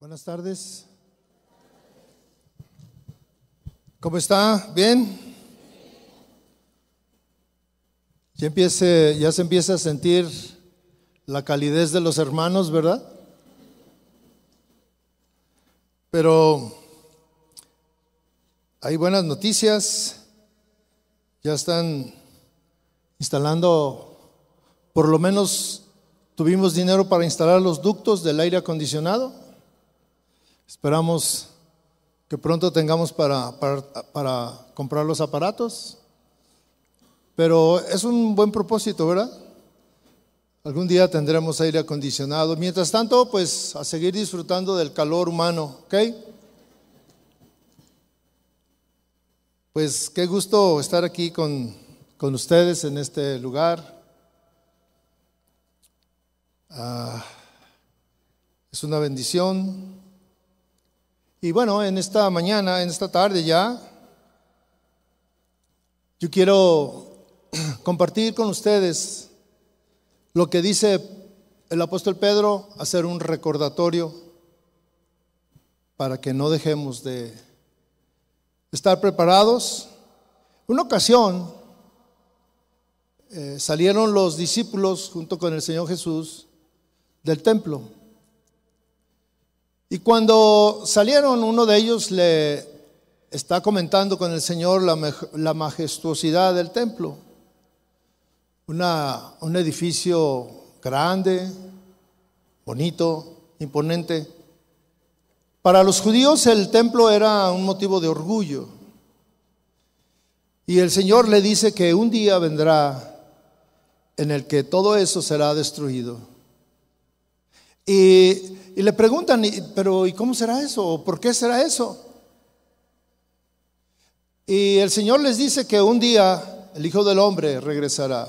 Buenas tardes. ¿Cómo está? ¿Bien? Ya, empiece, ya se empieza a sentir la calidez de los hermanos, ¿verdad? Pero hay buenas noticias. Ya están instalando, por lo menos tuvimos dinero para instalar los ductos del aire acondicionado. Esperamos que pronto tengamos para, para, comprar los aparatos. Pero es un buen propósito, ¿verdad? Algún día tendremos aire acondicionado. Mientras tanto, pues a seguir disfrutando del calor humano, ¿ok? Pues qué gusto estar aquí con, ustedes en este lugar. Ah, es una bendición y bueno, en esta mañana, en esta tarde ya, yo quiero compartir con ustedes lo que dice el apóstol Pedro, hacer un recordatorio para que no dejemos de estar preparados. Una ocasión eh, salieron los discípulos junto con el Señor Jesús del templo y cuando salieron, uno de ellos le está comentando con el Señor la, majestuosidad del templo. un edificio grande, bonito, imponente. Para los judíos el templo era un motivo de orgullo. Y el Señor le dice que un día vendrá en el que todo eso será destruido. Y y le preguntan, pero ¿y cómo será eso? ¿O por qué será eso? Y el Señor les dice que un día el Hijo del Hombre regresará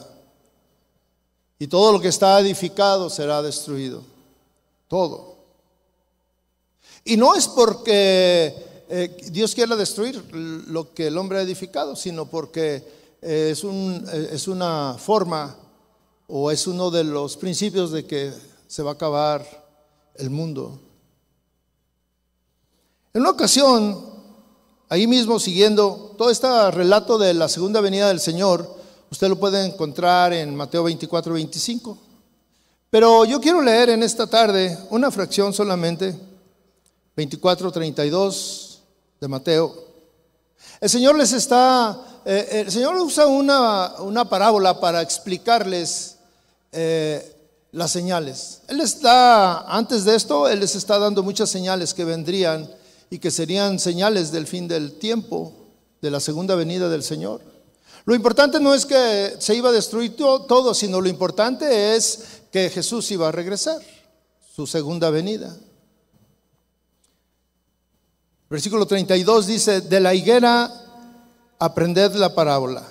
y todo lo que está edificado será destruido. Todo. Y no es porque eh, Dios quiera destruir lo que el hombre ha edificado, sino porque eh, es, un, eh, es una forma o es uno de los principios de que se va a acabar el mundo. En una ocasión, ahí mismo siguiendo todo este relato de la segunda venida del Señor, usted lo puede encontrar en Mateo 24, 25. Pero yo quiero leer en esta tarde una fracción solamente, 24, 32 de Mateo. El Señor les está, eh, el Señor usa una, una parábola para explicarles eh, las señales. Él está, antes de esto, Él les está dando muchas señales que vendrían y que serían señales del fin del tiempo, de la segunda venida del Señor. Lo importante no es que se iba a destruir todo, sino lo importante es que Jesús iba a regresar, su segunda venida. Versículo 32 dice, de la higuera aprended la parábola.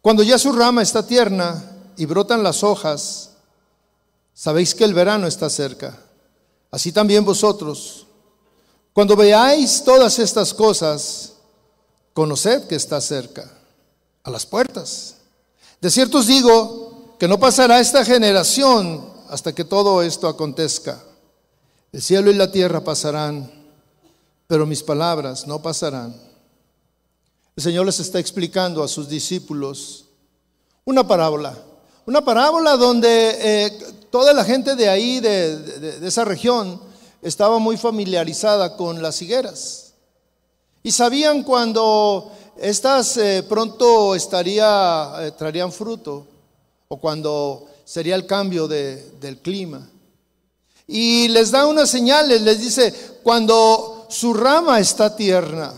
Cuando ya su rama está tierna y brotan las hojas, sabéis que el verano está cerca. Así también vosotros, cuando veáis todas estas cosas, conoced que está cerca, a las puertas. De cierto os digo que no pasará esta generación hasta que todo esto acontezca. El cielo y la tierra pasarán, pero mis palabras no pasarán. El Señor les está explicando a sus discípulos una parábola, una parábola donde eh, toda la gente de ahí, de, esa región, estaba muy familiarizada con las higueras. Y sabían cuando estas eh, pronto estaría, eh, traerían fruto o cuando sería el cambio del clima. Y les da unas señales, les dice, cuando su rama está tierna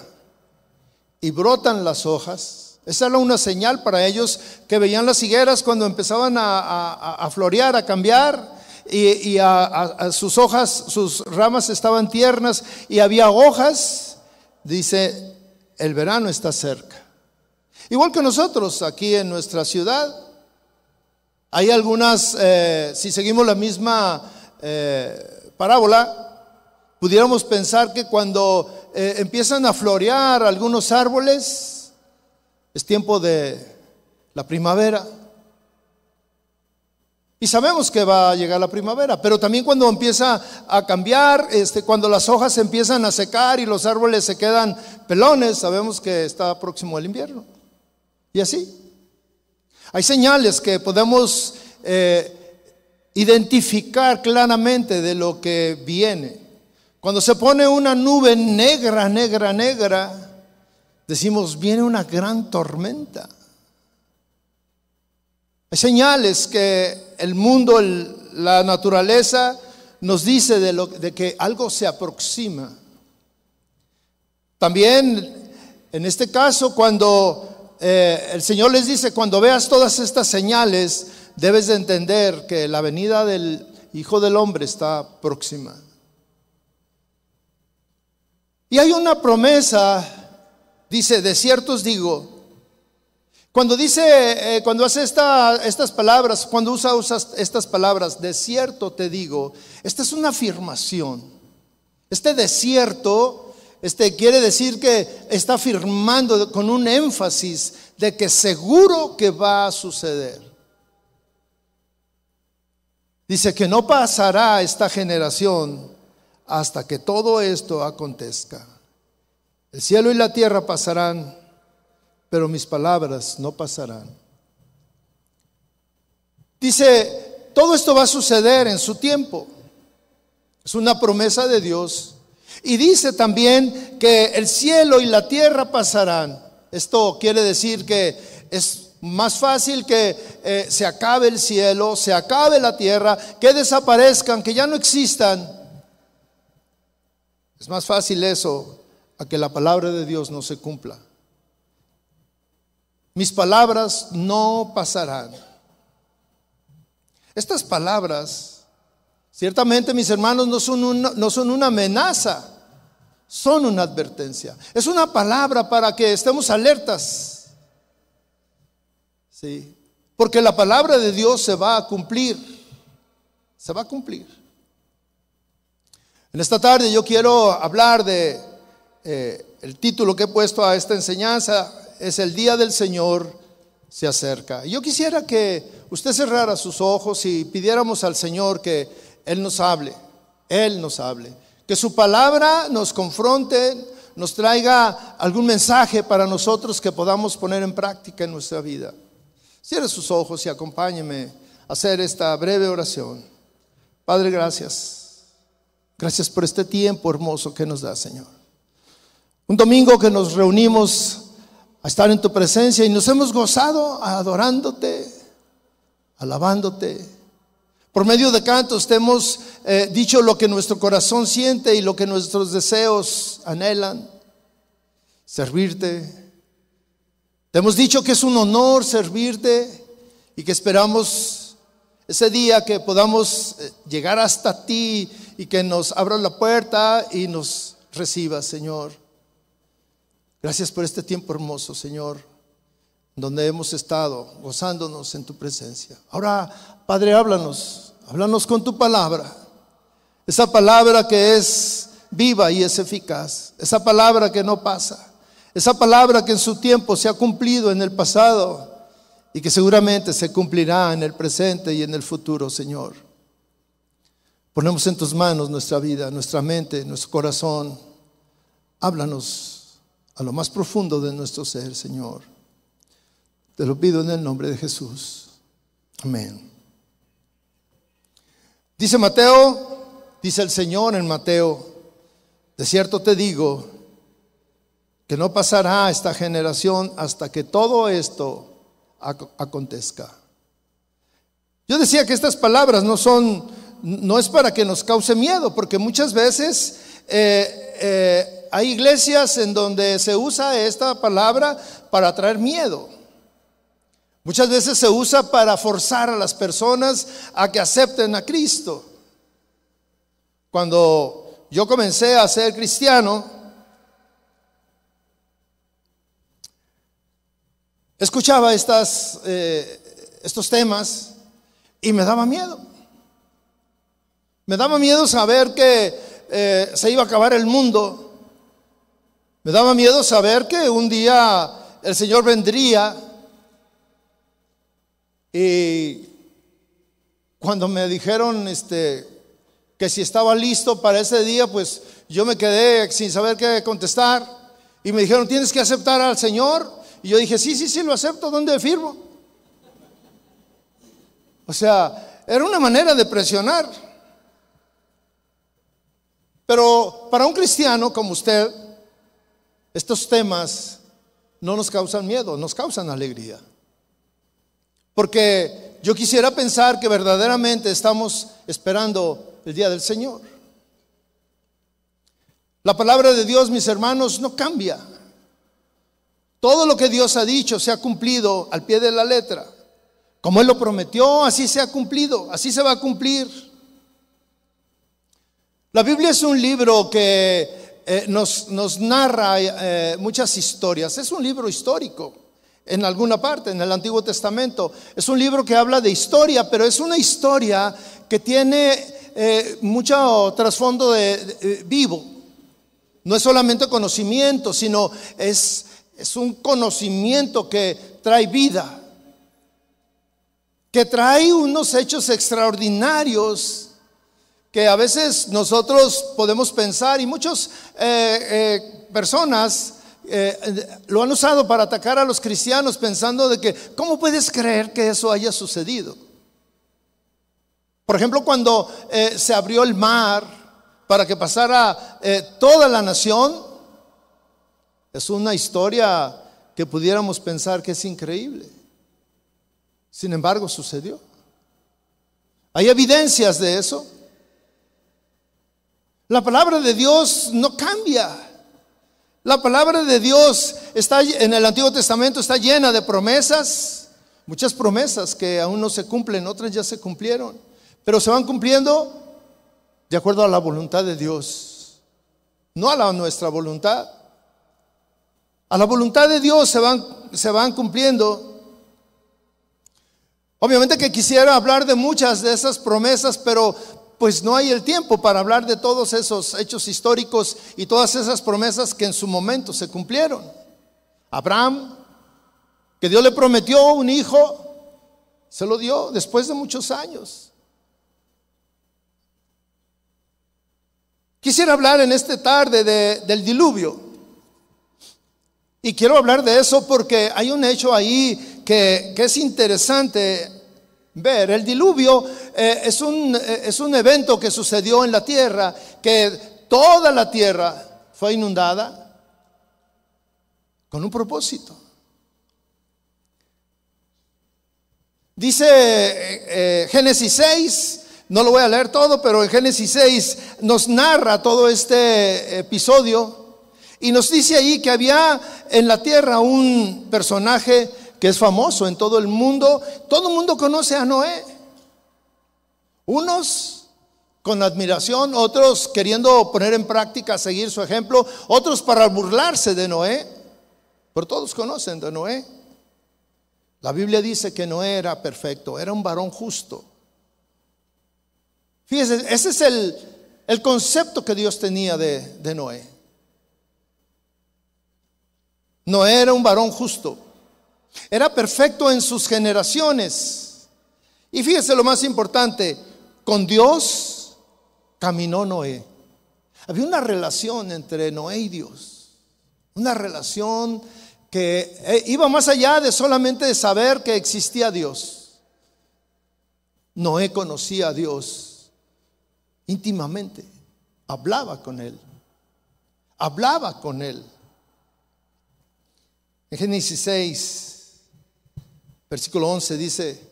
y brotan las hojas, esa era una señal para ellos que veían las higueras cuando empezaban a, florear, a cambiar, y, a, sus hojas, sus ramas estaban tiernas y había hojas. Dice, el verano está cerca. Igual que nosotros aquí en nuestra ciudad, hay algunas, eh, si seguimos la misma eh, parábola, pudiéramos pensar que cuando eh, empiezan a florear algunos árboles, es tiempo de la primavera. Y sabemos que va a llegar la primavera, pero también cuando empieza a cambiar, este, cuando las hojas empiezan a secar y los árboles se quedan pelones, sabemos que está próximo el invierno. Y así. Hay señales que podemos eh, identificar claramente de lo que viene. Cuando se pone una nube negra, negra, negra, decimos, viene una gran tormenta. Hay señales que el mundo, la naturaleza nos dice de, lo, de que algo se aproxima. También, en este caso, cuando eh, el Señor les dice, cuando veas todas estas señales, debes de entender que la venida del Hijo del Hombre está próxima. Y hay una promesa Dice, de cierto os digo, cuando dice, eh, cuando hace estas palabras, cuando usa, estas palabras, de cierto te digo, esta es una afirmación. Este desierto este, quiere decir que está afirmando con un énfasis de que seguro que va a suceder. Dice que no pasará esta generación hasta que todo esto acontezca. El cielo y la tierra pasarán, pero mis palabras no pasarán. Dice, todo esto va a suceder en su tiempo. Es una promesa de Dios. Y dice también que el cielo y la tierra pasarán. Esto quiere decir que es más fácil que eh, se acabe el cielo, se acabe la tierra, que desaparezcan, que ya no existan. Es más fácil eso a que la palabra de Dios no se cumpla. Mis palabras no pasarán. Estas palabras, ciertamente mis hermanos, no son una, amenaza, son una advertencia. Es una palabra para que estemos alertas. Sí, porque la palabra de Dios se va a cumplir. Se va a cumplir. En esta tarde yo quiero hablar de eh, el título que he puesto a esta enseñanza es El Día del Señor se acerca. Yo quisiera que usted cerrara sus ojos y pidiéramos al Señor que Él nos hable, Él nos hable, que su palabra nos confronte, nos traiga algún mensaje para nosotros que podamos poner en práctica en nuestra vida. Cierre sus ojos y acompáñeme a hacer esta breve oración. Padre, gracias. Gracias por este tiempo hermoso que nos da, Señor. Un domingo que nos reunimos a estar en tu presencia y nos hemos gozado adorándote, alabándote. Por medio de cantos te hemos eh, dicho lo que nuestro corazón siente y lo que nuestros deseos anhelan. Servirte. Te hemos dicho que es un honor servirte y que esperamos ese día que podamos eh, llegar hasta ti y que nos abra la puerta y nos reciba Señor. Gracias por este tiempo hermoso, Señor, donde hemos estado gozándonos en tu presencia. Ahora, Padre, háblanos, háblanos con tu palabra. Esa palabra que es viva y es eficaz, esa palabra que no pasa, esa palabra que en su tiempo se ha cumplido en el pasado y que seguramente se cumplirá en el presente y en el futuro, Señor. Ponemos en tus manos nuestra vida, nuestra mente, nuestro corazón. Háblanos a lo más profundo de nuestro ser, Señor. Te lo pido en el nombre de Jesús. Amén. Dice Mateo, dice el Señor en Mateo, de cierto te digo que no pasará esta generación hasta que todo esto acontezca. Yo decía que estas palabras no son, no es para que nos cause miedo, porque muchas veces eh, eh hay iglesias en donde se usa esta palabra para traer miedo. Muchas veces se usa para forzar a las personas a que acepten a Cristo. Cuando yo comencé a ser cristiano, escuchaba estas, eh, estos temas y me daba miedo. Me daba miedo saber que eh, se iba a acabar el mundo me daba miedo saber que un día el Señor vendría y cuando me dijeron este, que si estaba listo para ese día, pues yo me quedé sin saber qué contestar. Y me dijeron, tienes que aceptar al Señor. Y yo dije, sí, sí, sí, lo acepto. ¿Dónde firmo? O sea, era una manera de presionar. Pero para un cristiano como usted, estos temas no nos causan miedo, nos causan alegría. Porque yo quisiera pensar que verdaderamente estamos esperando el día del Señor. La palabra de Dios, mis hermanos, no cambia. Todo lo que Dios ha dicho se ha cumplido al pie de la letra. Como Él lo prometió, así se ha cumplido, así se va a cumplir. La Biblia es un libro que eh, nos, nos, narra eh, eh, muchas historias. Es un libro histórico en alguna parte, en el Antiguo Testamento. Es un libro que habla de historia, pero es una historia que tiene mucho trasfondo de, vivo. No es solamente conocimiento, sino es, es un conocimiento que trae vida, que trae unos hechos extraordinarios que a veces nosotros podemos pensar y muchas eh, eh, personas eh, lo han usado para atacar a los cristianos pensando de que, ¿cómo puedes creer que eso haya sucedido? Por ejemplo, cuando se abrió el mar para que pasara toda la nación, es una historia que pudiéramos pensar que es increíble. Sin embargo, sucedió. Hay evidencias de eso. La palabra de Dios no cambia. La palabra de Dios está en el Antiguo Testamento está llena de promesas, muchas promesas que aún no se cumplen, otras ya se cumplieron, pero se van cumpliendo de acuerdo a la voluntad de Dios, no a la nuestra voluntad. A la voluntad de Dios se van, se van cumpliendo Obviamente que quisiera hablar de muchas de esas promesas, pero pues no hay el tiempo para hablar de todos esos hechos históricos y todas esas promesas que en su momento se cumplieron. Abraham, que Dios le prometió un hijo, se lo dio después de muchos años. Quisiera hablar en esta tarde del diluvio. Y quiero hablar de eso porque hay un hecho ahí que, que es interesante ver. El diluvio eh, es, un, eh, es un evento que sucedió en la tierra, que toda la tierra fue inundada con un propósito. Dice eh, Génesis 6, no lo voy a leer todo, pero en Génesis 6 nos narra todo este episodio y nos dice ahí que había en la tierra un personaje que es famoso en todo el mundo. Todo el mundo conoce a Noé. Unos con admiración, otros queriendo poner en práctica, seguir su ejemplo, otros para burlarse de Noé, pero todos conocen de Noé. La Biblia dice que Noé era perfecto, era un varón justo. Fíjense, ese es el, concepto que Dios tenía de, de Noé. Noé era un varón justo. Era perfecto en sus generaciones. Y fíjese lo más importante, con Dios caminó Noé. Había una relación entre Noé y Dios. Una relación que eh, iba más allá de solamente de saber que existía Dios. Noé conocía a Dios íntimamente, hablaba con él, hablaba con él. En Génesis 6, Versículo 11 dice,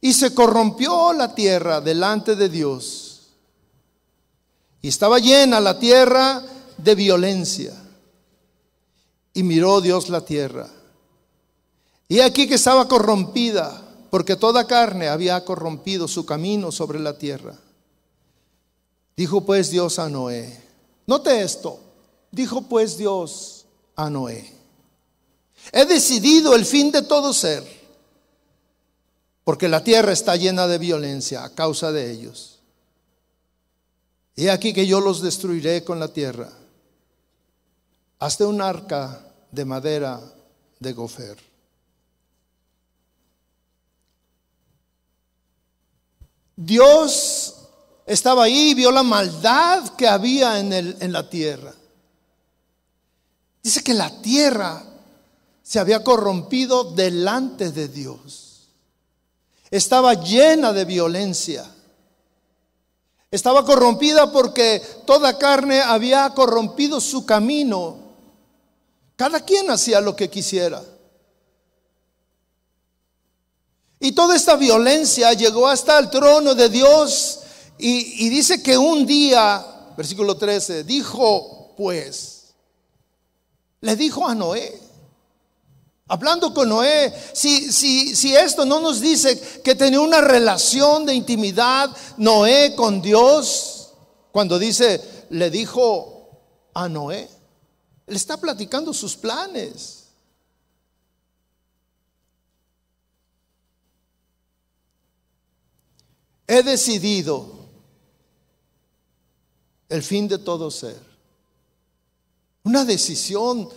y se corrompió la tierra delante de Dios, y estaba llena la tierra de violencia, y miró Dios la tierra, y aquí que estaba corrompida, porque toda carne había corrompido su camino sobre la tierra. Dijo pues Dios a Noé, note esto, dijo pues Dios a Noé. He decidido el fin de todo ser, porque la tierra está llena de violencia a causa de ellos. He aquí que yo los destruiré con la tierra. Hazte un arca de madera de gofer. Dios estaba ahí y vio la maldad que había en, el, en la tierra. Dice que la tierra se había corrompido delante de Dios. Estaba llena de violencia. Estaba corrompida porque toda carne había corrompido su camino. Cada quien hacía lo que quisiera. Y toda esta violencia llegó hasta el trono de Dios y, dice que un día, versículo 13, dijo pues, le dijo a Noé, Hablando con Noé, si, si, si, esto no nos dice que tenía una relación de intimidad Noé con Dios, cuando dice, le dijo a Noé, Él está platicando sus planes. He decidido el fin de todo ser. Una decisión...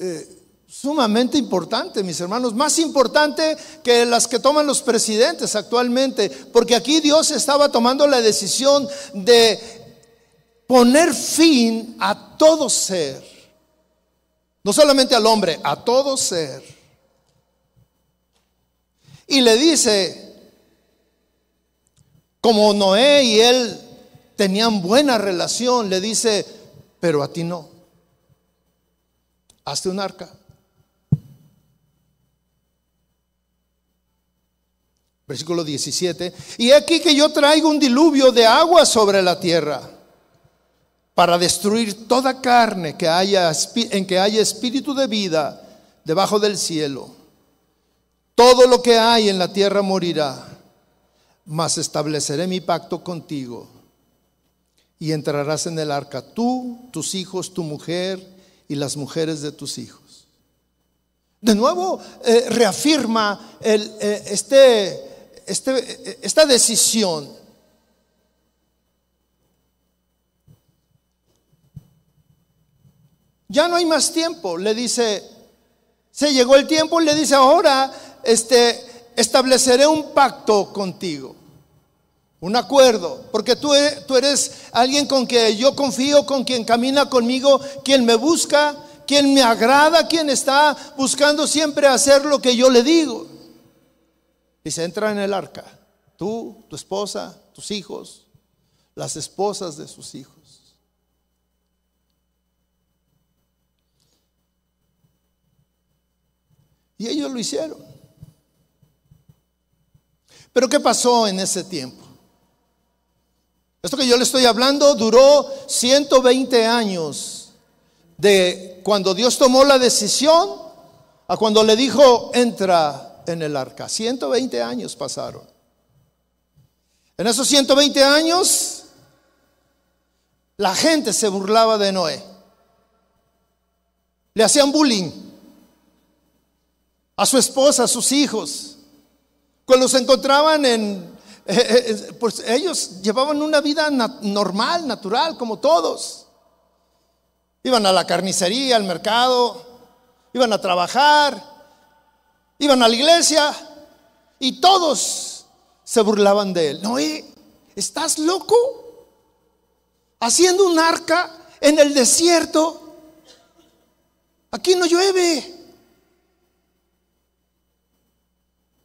Eh, sumamente importante, mis hermanos, más importante que las que toman los presidentes actualmente, porque aquí Dios estaba tomando la decisión de poner fin a todo ser, no solamente al hombre, a todo ser. Y le dice, como Noé y él tenían buena relación, le dice, pero a ti no, hazte un arca. Versículo 17. Y aquí que yo traigo un diluvio de agua sobre la tierra para destruir toda carne que haya, en que haya espíritu de vida debajo del cielo. Todo lo que hay en la tierra morirá, mas estableceré mi pacto contigo. Y entrarás en el arca tú, tus hijos, tu mujer y las mujeres de tus hijos. De nuevo eh, reafirma el, eh, este este, esta decisión ya no hay más tiempo. Le dice, se llegó el tiempo, le dice, ahora este, estableceré un pacto contigo, un acuerdo, porque tú, tú eres alguien con quien yo confío, con quien camina conmigo, quien me busca, quien me agrada, quien está buscando siempre hacer lo que yo le digo. Dice, entra en el arca, tú, tu esposa, tus hijos, las esposas de sus hijos. Y ellos lo hicieron. Pero ¿qué pasó en ese tiempo? Esto que yo le estoy hablando duró 120 años de cuando Dios tomó la decisión a cuando le dijo, entra en el arca. 120 años pasaron. En esos 120 años, la gente se burlaba de Noé. Le hacían bullying a su esposa, a sus hijos. Cuando se encontraban en... Eh, eh, eh, pues ellos llevaban una vida normal, natural, como todos. Iban a la carnicería, al mercado, iban a trabajar, iban a la iglesia y todos se burlaban de él. Noé, ¿estás loco? Haciendo un arca en el desierto. Aquí no llueve.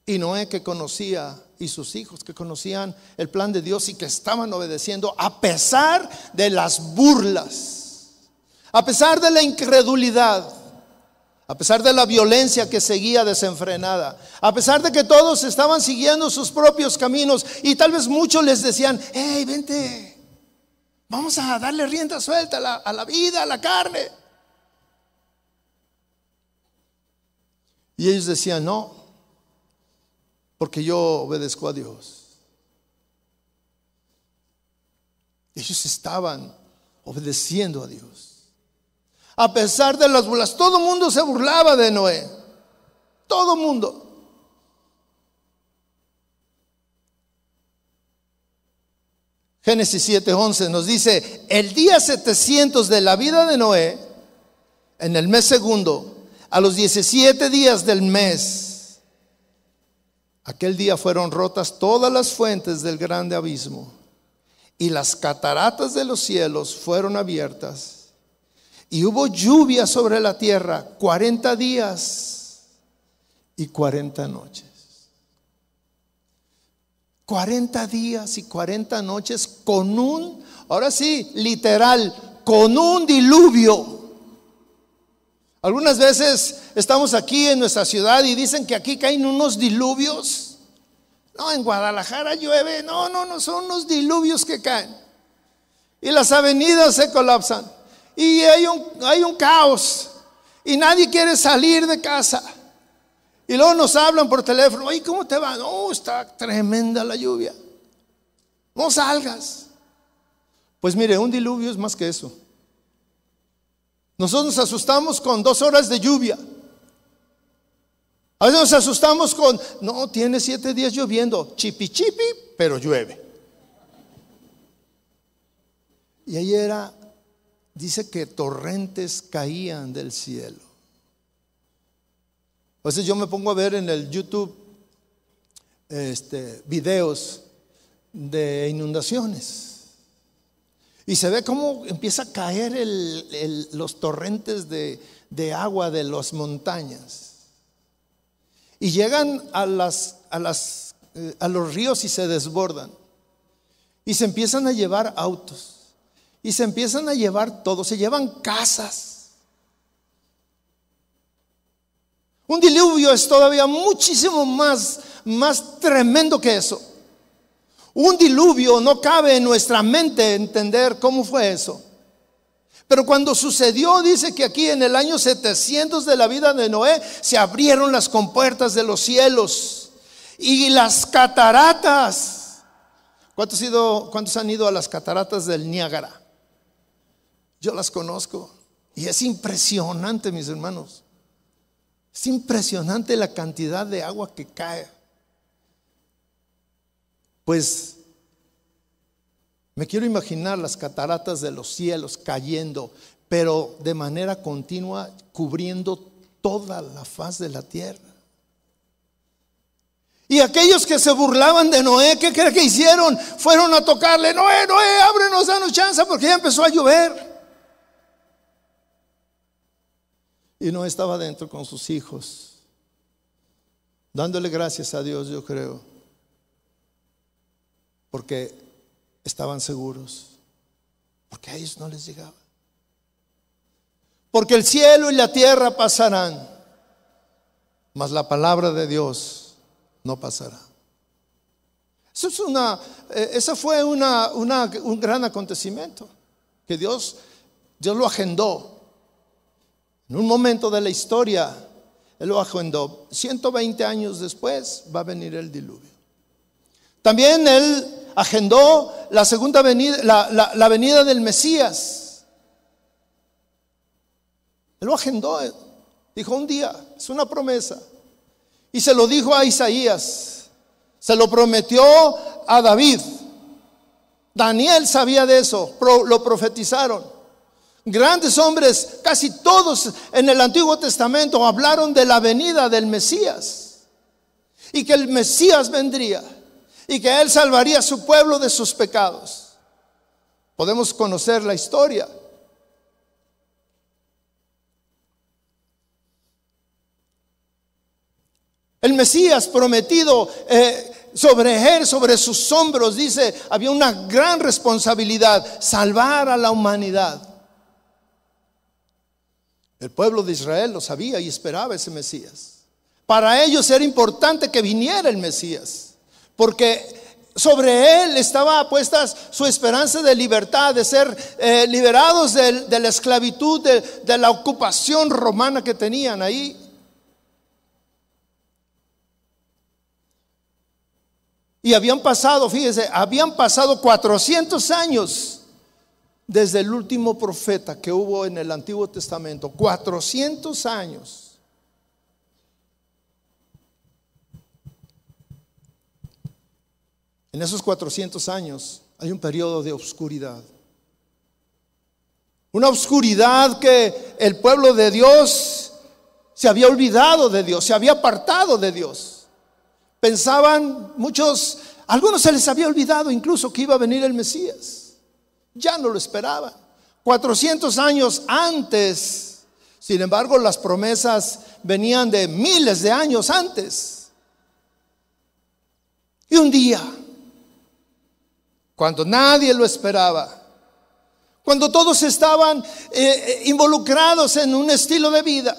Y Noé que conocía y sus hijos que conocían el plan de Dios y que estaban obedeciendo a pesar de las burlas, a pesar de la incredulidad a pesar de la violencia que seguía desenfrenada, a pesar de que todos estaban siguiendo sus propios caminos y tal vez muchos les decían, hey, vente, vamos a darle rienda suelta a la, a la vida, a la carne. Y ellos decían, no, porque yo obedezco a Dios. Ellos estaban obedeciendo a Dios a pesar de las burlas. Todo el mundo se burlaba de Noé. Todo el mundo. Génesis 7:11 nos dice, el día 700 de la vida de Noé, en el mes segundo, a los 17 días del mes, aquel día fueron rotas todas las fuentes del grande abismo y las cataratas de los cielos fueron abiertas y hubo lluvia sobre la tierra 40 días y 40 noches. 40 días y 40 noches con un, ahora sí, literal, con un diluvio. Algunas veces estamos aquí en nuestra ciudad y dicen que aquí caen unos diluvios. No, en Guadalajara llueve. No, no, no, son unos diluvios que caen. Y las avenidas se colapsan y hay un, hay un caos y nadie quiere salir de casa. Y luego nos hablan por teléfono, oye, ¿cómo te va? No, está tremenda la lluvia. No salgas. Pues mire, un diluvio es más que eso. Nosotros nos asustamos con dos horas de lluvia. A veces nos asustamos con, no, tiene siete días lloviendo, chipi chipi, pero llueve. Y ahí era dice que torrentes caían del cielo. O sea, yo me pongo a ver en el YouTube este, videos de inundaciones. Y se ve cómo empieza a caer los torrentes de, agua de las montañas. Y llegan eh, a los ríos y se desbordan. Y se empiezan a llevar autos. Y se empiezan a llevar todo, se llevan casas. Un diluvio es todavía muchísimo más, más tremendo que eso. Un diluvio no cabe en nuestra mente entender cómo fue eso. Pero cuando sucedió, dice que aquí en el año 700 de la vida de Noé se abrieron las compuertas de los cielos y las cataratas. ¿Cuántos, han ido a las cataratas del Niágara? Yo las conozco. Y es impresionante, mis hermanos. Es impresionante la cantidad de agua que cae. Pues me quiero imaginar las cataratas de los cielos cayendo, pero de manera continua cubriendo toda la faz de la tierra. Y aquellos que se burlaban de Noé, ¿qué creen que hicieron? Fueron a tocarle, Noé, Noé, ábrenos, danos chance porque ya empezó a llover. y no estaba dentro con sus hijos, dándole gracias a Dios, yo creo, porque estaban seguros, porque a ellos no les llegaba. Porque el cielo y la tierra pasarán, mas la palabra de Dios no pasará. Eso es una, eh, fue un gran acontecimiento que Dios, Dios lo agendó en un momento de la historia, el lo agendó. 120 años después, va a venir el diluvio. También él agendó la segunda venida, la, la venida del Mesías. Él lo agendó, eh. dijo un día, es una promesa. Y se lo dijo a Isaías, se lo prometió a David. Daniel sabía de eso, lo profetizaron. Grandes hombres, casi todos en el Antiguo Testamento, hablaron de la venida del Mesías y que el Mesías vendría y que Él salvaría a su pueblo de sus pecados. Podemos conocer la historia. El Mesías prometido eh, sobre él, sobre sus hombros, dice, había una gran responsabilidad, salvar a la humanidad. El pueblo de Israel lo sabía y esperaba ese Mesías. Para ellos era importante que viniera el Mesías, porque sobre él estaba puesta su esperanza de libertad, de ser eh, liberados de, la esclavitud, de, la ocupación romana que tenían ahí. Y habían pasado, fíjese, habían pasado 400 años desde el último profeta que hubo en el Antiguo Testamento, 400 años. En esos 400 años hay un periodo de oscuridad Una oscuridad que el pueblo de Dios se había olvidado de Dios, se había apartado de Dios. Pensaban muchos, algunos se les había olvidado incluso que iba a venir el Mesías. Ya no lo esperaban. 400 años antes, sin embargo, las promesas venían de miles de años antes. Y un día, cuando nadie lo esperaba, cuando todos estaban eh, eh, involucrados en un estilo de vida,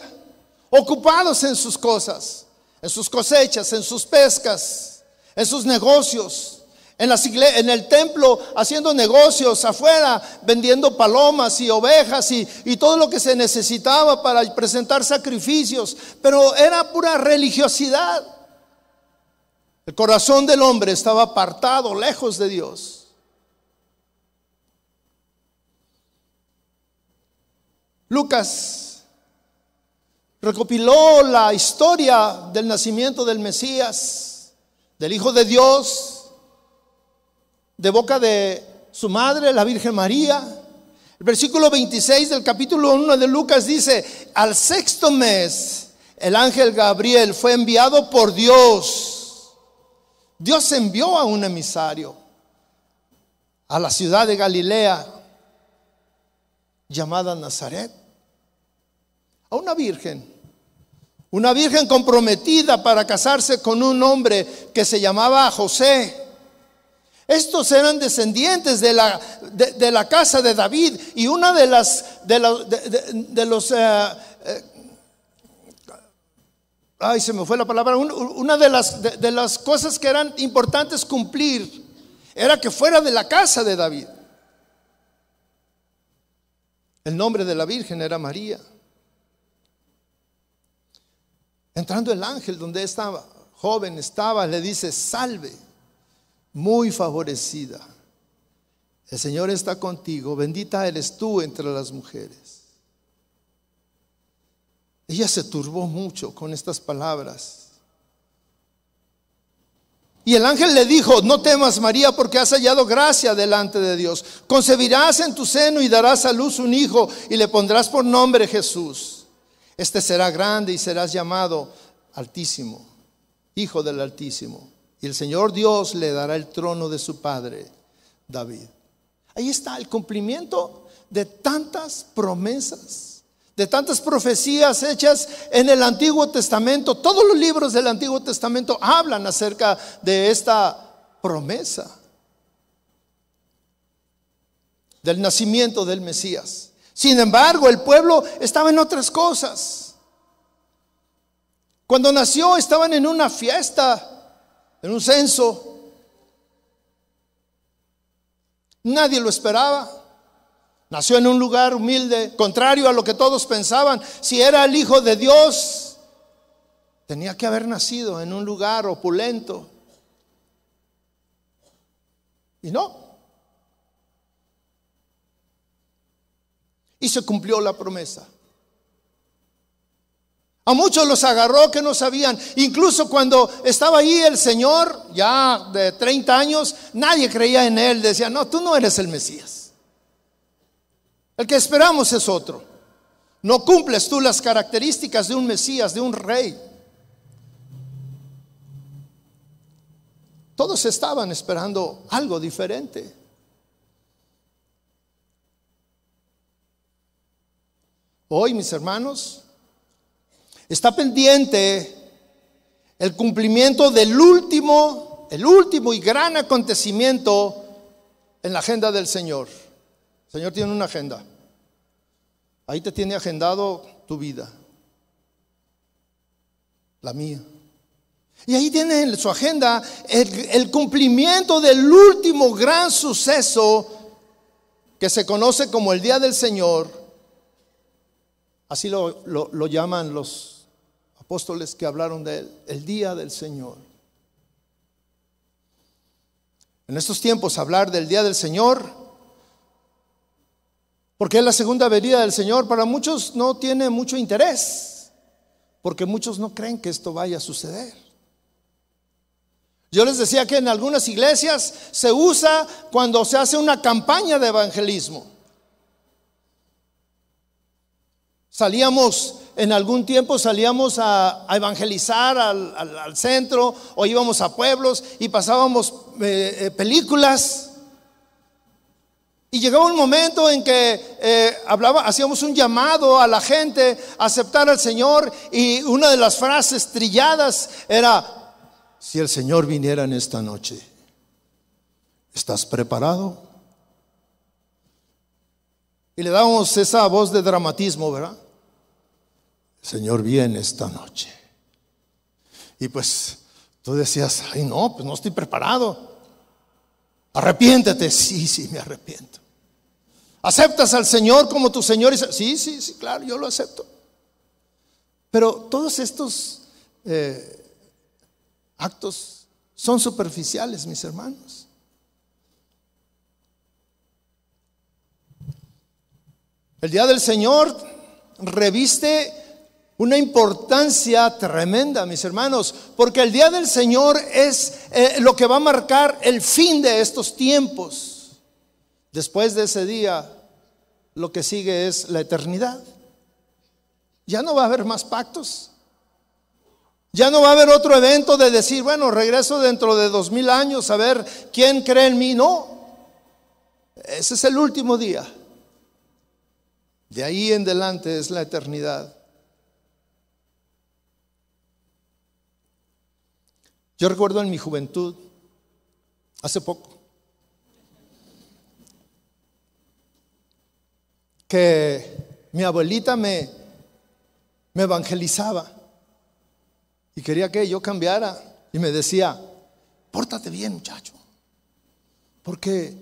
ocupados en sus cosas, en sus cosechas, en sus pescas, en sus negocios, en, el templo haciendo negocios afuera, vendiendo palomas y ovejas y todo lo que se necesitaba para presentar sacrificios, pero era pura religiosidad. El corazón del hombre estaba apartado, lejos de Dios. Lucas recopiló la historia del nacimiento del Mesías, del Hijo de Dios, de boca de su madre, la Virgen María. El versículo 26 del capítulo 1 de Lucas dice, al sexto mes el ángel Gabriel fue enviado por Dios. Dios envió a un emisario a la ciudad de Galilea llamada Nazaret, a una virgen, una virgen comprometida para casarse con un hombre que se llamaba José. Estos eran descendientes de la, de, la casa de David y una de las de, los eh, eh, se me fue la palabra una de las de las cosas que eran importantes cumplir era que fuera de la casa de David. El nombre de la Virgen era María. Entrando el ángel donde estaba, joven estaba, le dice, salve muy favorecida. El Señor está contigo, bendita eres tú entre las mujeres. Ella se turbó mucho con estas palabras. Y el ángel le dijo, no temas María porque has hallado gracia delante de Dios. Concebirás en tu seno y darás a luz un hijo y le pondrás por nombre Jesús. Este será grande y serás llamado Altísimo, Hijo del Altísimo. Y el Señor Dios le dará el trono de su padre, David. Ahí está el cumplimiento de tantas promesas, de tantas profecías hechas en el Antiguo Testamento. Todos los libros del Antiguo Testamento hablan acerca de esta promesa del nacimiento del Mesías. Sin embargo, el pueblo estaba en otras cosas. Cuando nació estaban en una fiesta en un censo. Nadie lo esperaba. Nació en un lugar humilde, contrario a lo que todos pensaban. Si era el Hijo de Dios, tenía que haber nacido en un lugar opulento. Y no. Y se cumplió la promesa. A muchos los agarró que no sabían. Incluso cuando estaba ahí el Señor, ya de 30 años, nadie creía en él. Decía, no, tú no eres el Mesías. El que esperamos es otro. No cumples tú las características de un Mesías, de un rey. Todos estaban esperando algo diferente. Hoy, mis hermanos, Está pendiente el cumplimiento del último, el último y gran acontecimiento en la agenda del Señor. El Señor tiene una agenda. Ahí te tiene agendado tu vida, la mía. Y ahí tiene en su agenda el, cumplimiento del último gran suceso que se conoce como el Día del Señor. Así lo llaman los apóstoles que hablaron del el día del Señor. En estos tiempos hablar del día del Señor, porque es la segunda venida del Señor, para muchos no tiene mucho interés, porque muchos no creen que esto vaya a suceder. Yo les decía que en algunas iglesias se usa cuando se hace una campaña de evangelismo. Salíamos en algún tiempo salíamos a, evangelizar al, centro o íbamos a pueblos y pasábamos eh, eh, películas. Y llegaba un momento en que eh, hablaba, hacíamos un llamado a la gente a aceptar al Señor y una de las frases trilladas era, si el Señor viniera en esta noche, ¿estás preparado? Y le dábamos esa voz de dramatismo, ¿verdad? Señor viene esta noche. Y pues tú decías, ay no, pues no estoy preparado. Arrepiéntete, sí, sí, me arrepiento. ¿Aceptas al Señor como tu Señor? Sí, sí, sí, claro, yo lo acepto. Pero todos estos eh, actos son superficiales, mis hermanos. El día del Señor reviste una importancia tremenda, mis hermanos, porque el día del Señor es eh, lo que va a marcar el fin de estos tiempos. Después de ese día, lo que sigue es la eternidad. Ya no va a haber más pactos. Ya no va a haber otro evento de decir, bueno, regreso dentro de dos mil años a ver quién cree en mí. No, ese es el último día. De ahí en adelante es la eternidad. Yo recuerdo en mi juventud, hace poco, que mi abuelita me, me evangelizaba y quería que yo cambiara y me decía, pórtate bien muchacho, porque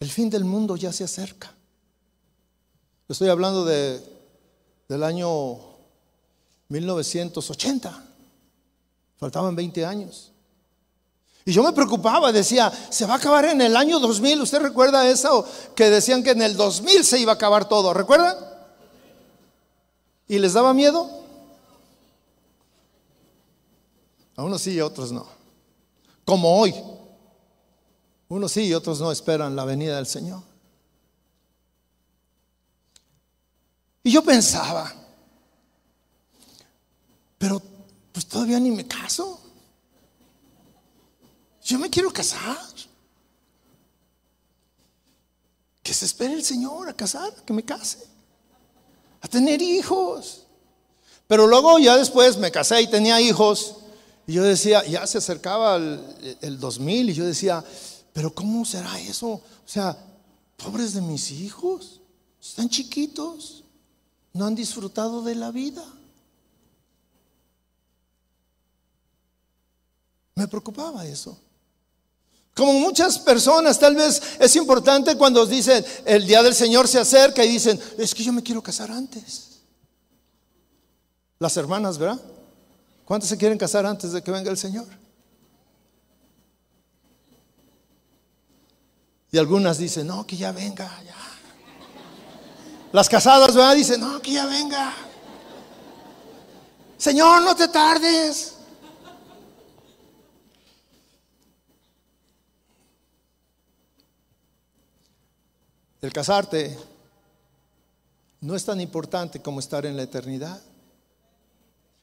el fin del mundo ya se acerca. Estoy hablando del año 1980. Faltaban 20 años. Y yo me preocupaba, decía, se va a acabar en el año 2000. ¿Usted recuerda eso? Que decían que en el 2000 se iba a acabar todo. ¿Recuerdan? ¿Y les daba miedo? A unos sí y a otros no. Como hoy. Unos sí y otros no esperan la venida del Señor. Y yo pensaba, pero pues todavía ni me caso. Yo me quiero casar. Que se espere el Señor a casar, que me case, a tener hijos. Pero luego ya después me casé y tenía hijos. Y yo decía, ya se acercaba el, el 2000 y yo decía, pero ¿cómo será eso? O sea, pobres de mis hijos, están chiquitos, no han disfrutado de la vida. Me preocupaba eso. Como muchas personas, tal vez es importante cuando dicen el día del Señor se acerca y dicen, es que yo me quiero casar antes. Las hermanas, ¿verdad? ¿Cuántas se quieren casar antes de que venga el Señor? Y algunas dicen, no, que ya venga, ya. Las casadas, ¿verdad? Dicen, no, que ya venga. Señor, no te tardes. El casarte no es tan importante como estar en la eternidad.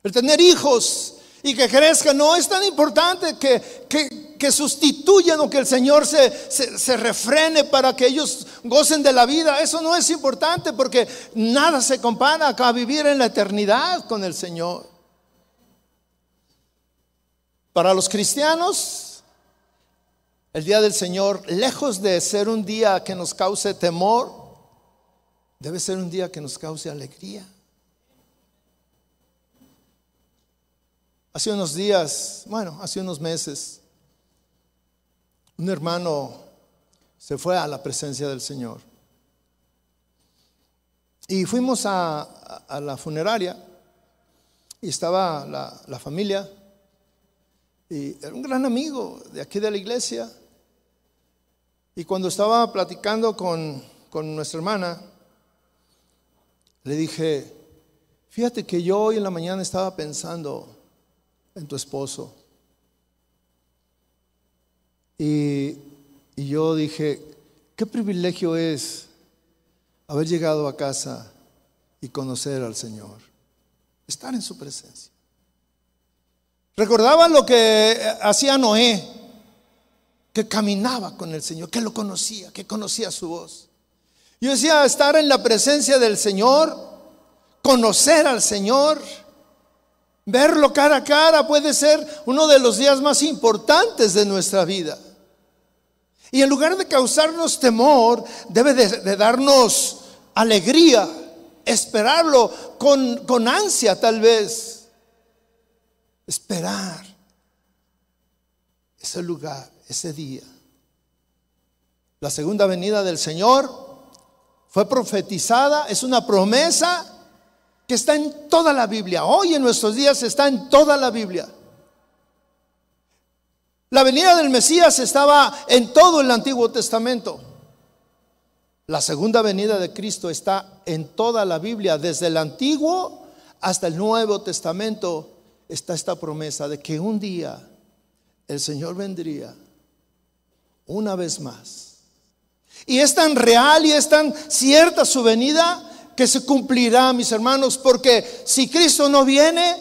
El tener hijos y que crezcan no es tan importante que, que, sustituyan o que el Señor se, se, se, refrene para que ellos gocen de la vida. Eso no es importante porque nada se compara a vivir en la eternidad con el Señor. Para los cristianos, el día del Señor, lejos de ser un día que nos cause temor, debe ser un día que nos cause alegría. Hace unos días, bueno, hace unos meses, un hermano se fue a la presencia del Señor. Y fuimos a, la funeraria y estaba la, la familia y era un gran amigo de aquí de la iglesia. Y cuando estaba platicando con, nuestra hermana, le dije, fíjate que yo hoy en la mañana estaba pensando en tu esposo. Y, yo dije, qué privilegio es haber llegado a casa y conocer al Señor, estar en su presencia. Recordaba lo que hacía Noé que caminaba con el Señor, que lo conocía, que conocía su voz. Yo decía, estar en la presencia del Señor, conocer al Señor, verlo cara a cara puede ser uno de los días más importantes de nuestra vida. Y en lugar de causarnos temor, debe de, darnos alegría, esperarlo con, con ansia tal vez. Esperar ese lugar ese día. La segunda venida del Señor fue profetizada, es una promesa que está en toda la Biblia. Hoy en nuestros días está en toda la Biblia. La venida del Mesías estaba en todo el Antiguo Testamento. La segunda venida de Cristo está en toda la Biblia, desde el Antiguo hasta el Nuevo Testamento está esta promesa de que un día el Señor vendría una vez más. Y es tan real y es tan cierta su venida que se cumplirá, mis hermanos, porque si Cristo no viene,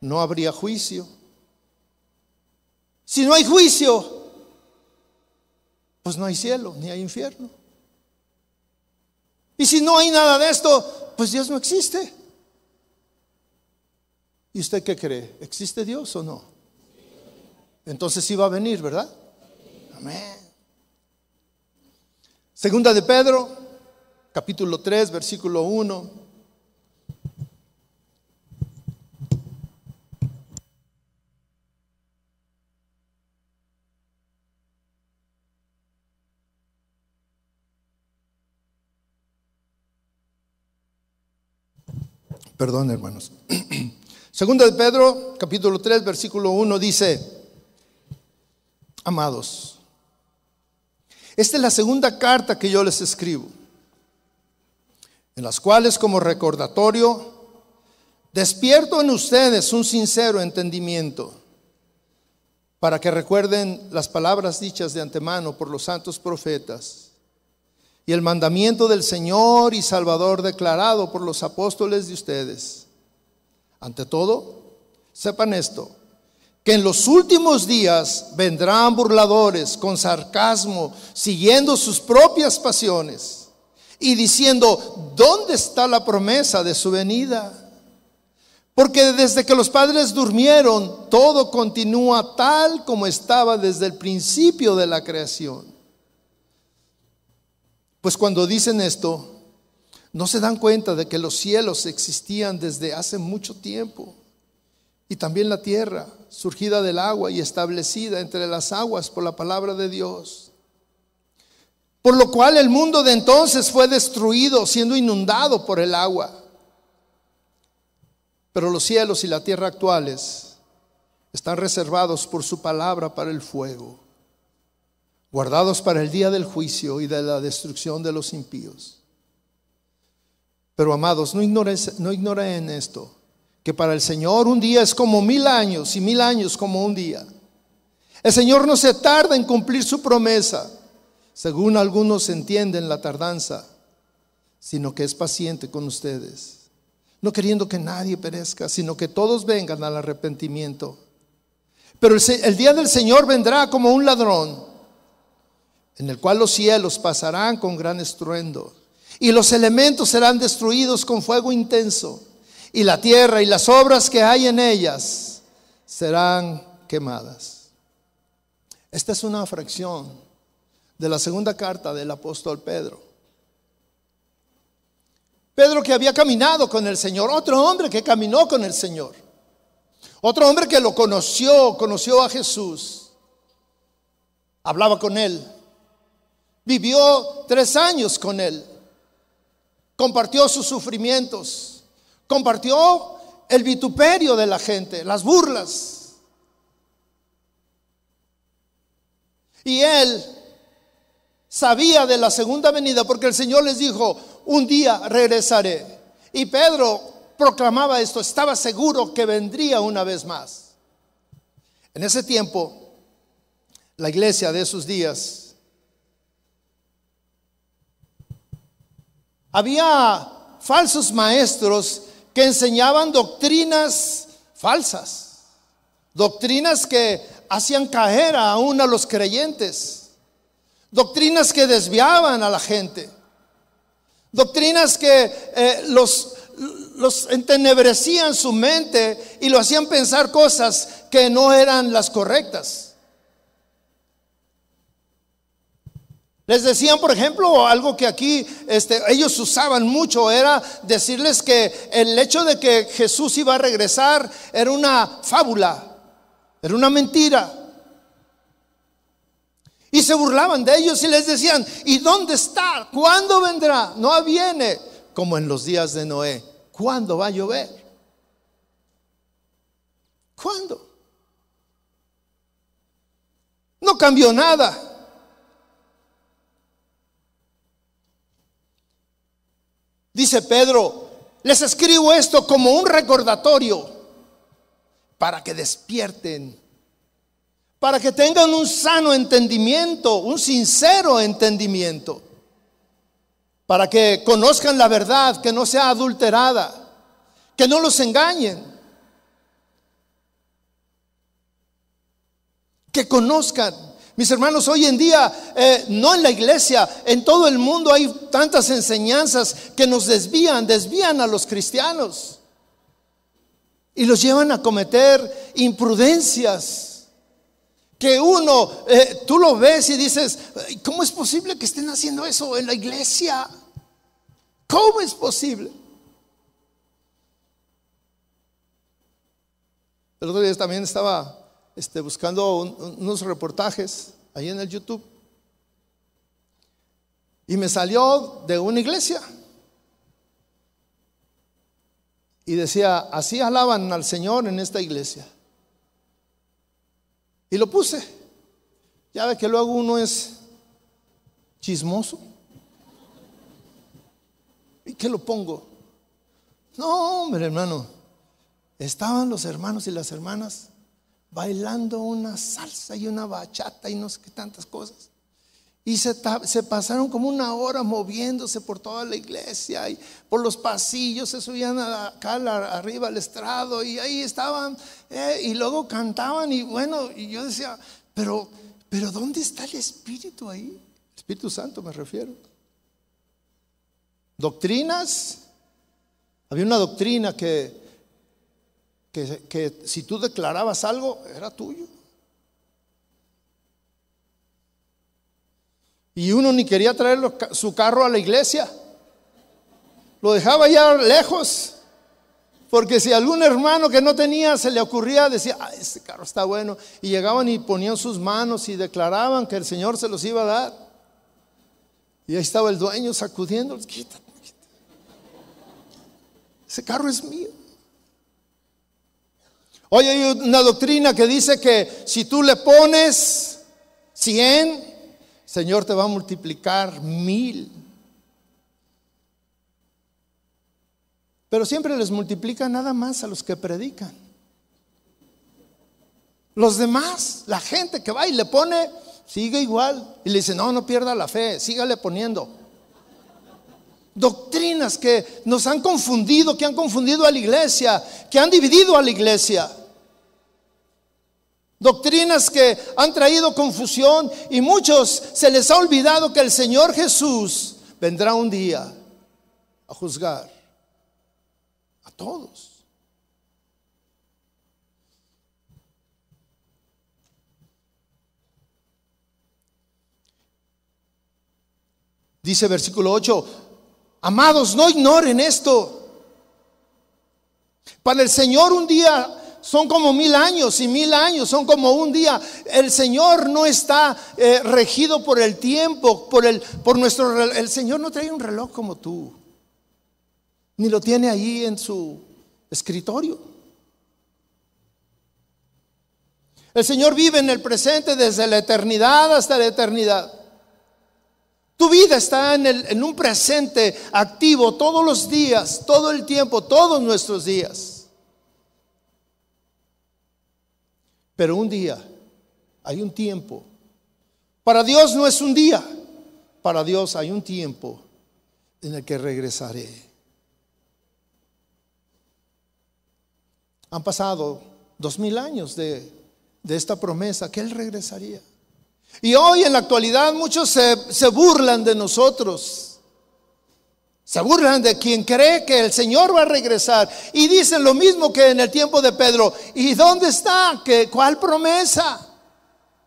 no habría juicio. Si no hay juicio, pues no hay cielo ni hay infierno. Y si no hay nada de esto, pues Dios no existe. ¿Y usted qué cree? ¿Existe Dios o no? Entonces sí va a venir, ¿verdad? Amén. Segunda de Pedro, capítulo 3, versículo 1. Perdón, hermanos. Segunda de Pedro, capítulo 3, versículo 1 dice, amados, esta es la segunda carta que yo les escribo, en las cuales como recordatorio despierto en ustedes un sincero entendimiento para que recuerden las palabras dichas de antemano por los santos profetas y el mandamiento del Señor y Salvador declarado por los apóstoles de ustedes. Ante todo, sepan esto, que en los últimos días vendrán burladores con sarcasmo, siguiendo sus propias pasiones y diciendo, ¿dónde está la promesa de su venida? Porque desde que los padres durmieron, todo continúa tal como estaba desde el principio de la creación. Pues cuando dicen esto, no se dan cuenta de que los cielos existían desde hace mucho tiempo y también la tierra, surgida del agua y establecida entre las aguas por la palabra de Dios. Por lo cual el mundo de entonces fue destruido, siendo inundado por el agua. Pero los cielos y la tierra actuales están reservados por su palabra para el fuego, guardados para el día del juicio y de la destrucción de los impíos. Pero amados, no ignoren, no esto que para el Señor un día es como mil años y mil años como un día. El Señor no se tarda en cumplir su promesa, según algunos entienden la tardanza, sino que es paciente con ustedes, no queriendo que nadie perezca, sino que todos vengan al arrepentimiento. Pero el, día del Señor vendrá como un ladrón, en el cual los cielos pasarán con gran estruendo y los elementos serán destruidos con fuego intenso y la tierra y las obras que hay en ellas serán quemadas. Esta es una fracción de la segunda carta del apóstol Pedro. Pedro que había caminado con el Señor, otro hombre que caminó con el Señor, otro hombre que lo conoció, conoció a Jesús, hablaba con él, vivió tres años con él, compartió sus sufrimientos Compartió el vituperio de la gente, las burlas. Y él sabía de la segunda venida porque el Señor les dijo, un día regresaré. Y Pedro proclamaba esto, estaba seguro que vendría una vez más. En ese tiempo, la iglesia de esos días había falsos maestros que enseñaban doctrinas falsas, doctrinas que hacían caer aún a los creyentes, doctrinas que desviaban a la gente, doctrinas que eh, los, los entenebrecían su mente y lo hacían pensar cosas que no eran las correctas. Les decían, por ejemplo, algo que aquí este, ellos usaban mucho, era decirles que el hecho de que Jesús iba a regresar era una fábula, era una mentira. Y se burlaban de ellos y les decían, ¿y dónde está? ¿Cuándo vendrá? No viene, como en los días de Noé. ¿Cuándo va a llover? ¿Cuándo? No cambió nada. Dice Pedro, les escribo esto como un recordatorio para que despierten, para que tengan un sano entendimiento, un sincero entendimiento, para que conozcan la verdad, que no sea adulterada, que no los engañen, que conozcan mis hermanos, hoy en día, eh, no en la iglesia, en todo el mundo hay tantas enseñanzas que nos desvían, desvían a los cristianos. Y los llevan a cometer imprudencias. Que uno, eh, tú lo ves y dices, ¿cómo es posible que estén haciendo eso en la iglesia? ¿Cómo es posible? El otro día también estaba este, buscando unos reportajes ahí en el YouTube. Y me salió de una iglesia. Y decía, así alaban al Señor en esta iglesia. Y lo puse. Ya ve que luego uno es chismoso. ¿Y qué lo pongo? No, hombre, hermano. Estaban los hermanos y las hermanas bailando una salsa y una bachata y no sé qué tantas cosas. Y se, pasaron como una hora moviéndose por toda la iglesia y por los pasillos, se subían a la, acá arriba al estrado y ahí estaban eh, y luego cantaban y bueno, y yo decía, pero, pero ¿dónde está el Espíritu ahí? Espíritu Santo me refiero. Doctrinas. Había una doctrina que que, si tú declarabas algo, era tuyo. Y uno ni quería traer su carro a la iglesia. Lo dejaba ya lejos. Porque si algún hermano que no tenía se le ocurría, decía, ah, este carro está bueno. Y llegaban y ponían sus manos y declaraban que el Señor se los iba a dar. Y ahí estaba el dueño sacudiéndolos. Quítate, quítate. Ese carro es mío. Hoy hay una doctrina que dice que si tú le pones 100, Señor te va a multiplicar mil. Pero siempre les multiplica nada más a los que predican. Los demás, la gente que va y le pone, sigue igual. Y le dice, no, no pierda la fe, sígale poniendo doctrinas que nos han confundido, que han confundido a la iglesia, que han dividido a la iglesia. Doctrinas que han traído confusión y muchos se les ha olvidado que el Señor Jesús vendrá un día a juzgar a todos. Dice versículo 8, Amados, no ignoren esto. Para el Señor un día son como mil años y mil años son como un día. El Señor no está eh, regido por el tiempo, por el, por nuestro. El Señor no trae un reloj como tú, ni lo tiene ahí en su escritorio. El Señor vive en el presente desde la eternidad hasta la eternidad. Tu vida está en, un presente activo todos los días, todo el tiempo, todos nuestros días. Pero un día, hay un tiempo. Para Dios no es un día, para Dios hay un tiempo en el que regresaré. Han pasado dos mil años de esta promesa que Él regresaría. Y hoy en la actualidad muchos se, burlan de nosotros. Se burlan de quien cree que el Señor va a regresar. Y dicen lo mismo que en el tiempo de Pedro. ¿Y dónde está? ¿Qué, ¿Cuál promesa?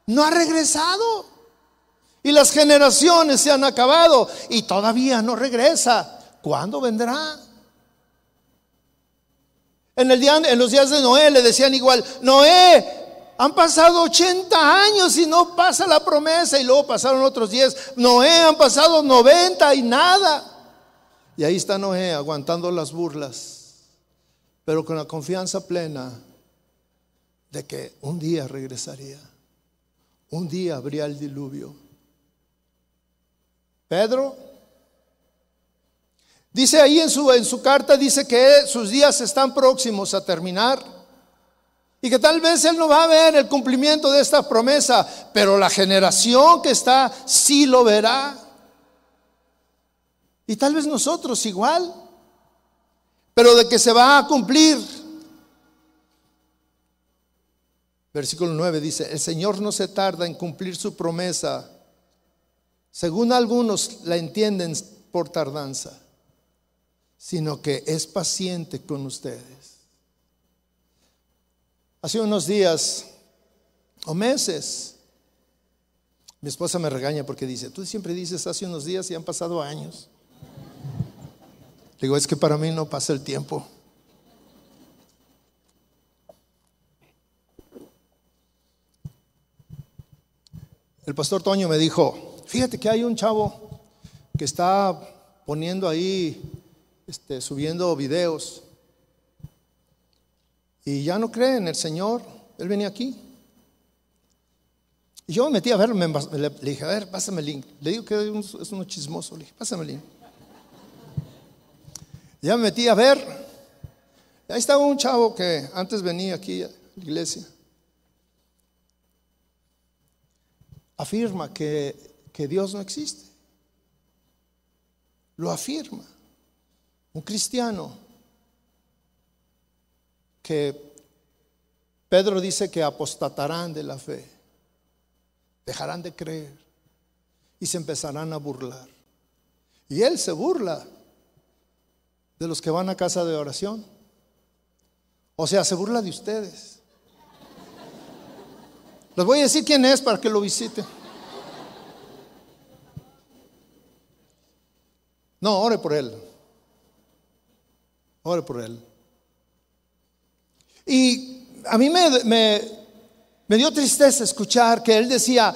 No ha regresado. Y las generaciones se han acabado y todavía no regresa. ¿Cuándo vendrá? En, el día, en los días de Noé le decían igual, Noé, han pasado 80 años y no pasa la promesa y luego pasaron otros 10. Noé, han pasado 90 y nada. Y ahí está Noé aguantando las burlas, pero con la confianza plena de que un día regresaría, un día habría el diluvio. Pedro dice ahí en su, en su carta, dice que sus días están próximos a terminar y que tal vez Él no va a ver el cumplimiento de esta promesa, pero la generación que está sí lo verá. Y tal vez nosotros igual, pero de que se va a cumplir. Versículo 9 dice, el Señor no se tarda en cumplir su promesa, según algunos la entienden por tardanza, sino que es paciente con ustedes Hace unos días o meses, mi esposa me regaña porque dice, tú siempre dices hace unos días y han pasado años. digo, es que para mí no pasa el tiempo. El pastor Toño me dijo, fíjate que hay un chavo que está poniendo ahí, este, subiendo videos y ya no cree en el Señor, él venía aquí. yo me metí a ver, le, dije, a ver, pásame el link. Le digo que es uno chismoso, le dije, pásame el link. Ya me metí a ver. Ahí estaba un chavo que antes venía aquí a la iglesia. Afirma que, que Dios no existe. Lo afirma. Un cristiano que Pedro dice que apostatarán de la fe, dejarán de creer y se empezarán a burlar. Y él se burla de los que van a casa de oración. O sea, se burla de ustedes. Les voy a decir quién es para que lo visiten. No, ore por él. Ore por él. Y a mí me, dio tristeza escuchar que él decía,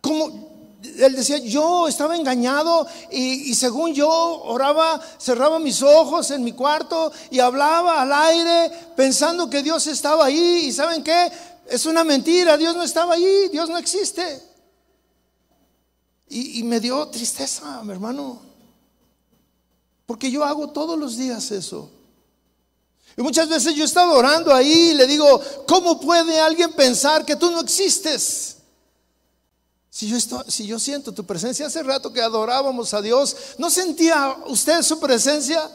¿cómo? él decía, yo estaba engañado y, según yo oraba, cerraba mis ojos en mi cuarto y hablaba al aire pensando que Dios estaba ahí. ¿Y saben qué? Es una mentira, Dios no estaba ahí, Dios no existe. Y, y me dio tristeza, mi hermano, porque yo hago todos los días eso. Y muchas veces yo he estado orando ahí y le digo, ¿cómo puede alguien pensar que tú no existes? Si yo, si yo siento tu presencia, hace rato que adorábamos a Dios, ¿no sentía usted su presencia?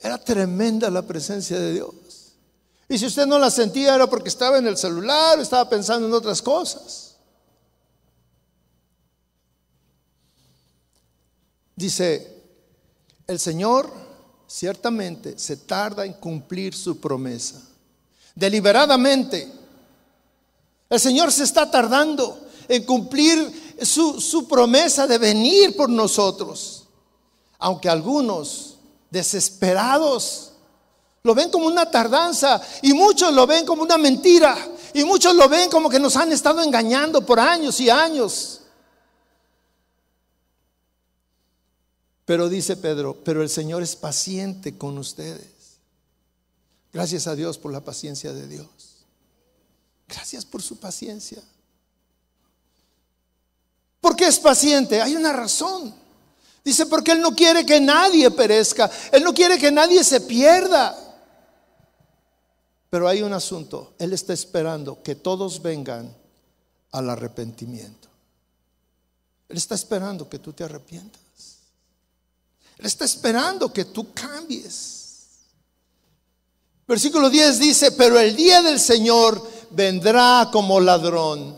Era tremenda la presencia de Dios. Y si usted no la sentía era porque estaba en el celular, estaba pensando en otras cosas. Dice, el Señor ciertamente se tarda en cumplir su promesa. Deliberadamente. El Señor se está tardando en cumplir su, promesa de venir por nosotros. Aunque algunos, desesperados, lo ven como una tardanza y muchos lo ven como una mentira y muchos lo ven como que nos han estado engañando por años y años. Pero dice Pedro, pero el Señor es paciente con ustedes. Gracias a Dios por la paciencia de Dios. Gracias por su paciencia. ¿Por qué es paciente? Hay una razón. Dice, porque Él no quiere que nadie perezca. Él no quiere que nadie se pierda. Pero hay un asunto. Él está esperando que todos vengan al arrepentimiento. Él está esperando que tú te arrepientas. Él está esperando que tú cambies. Versículo 10 dice, pero el día del Señor vendrá como ladrón,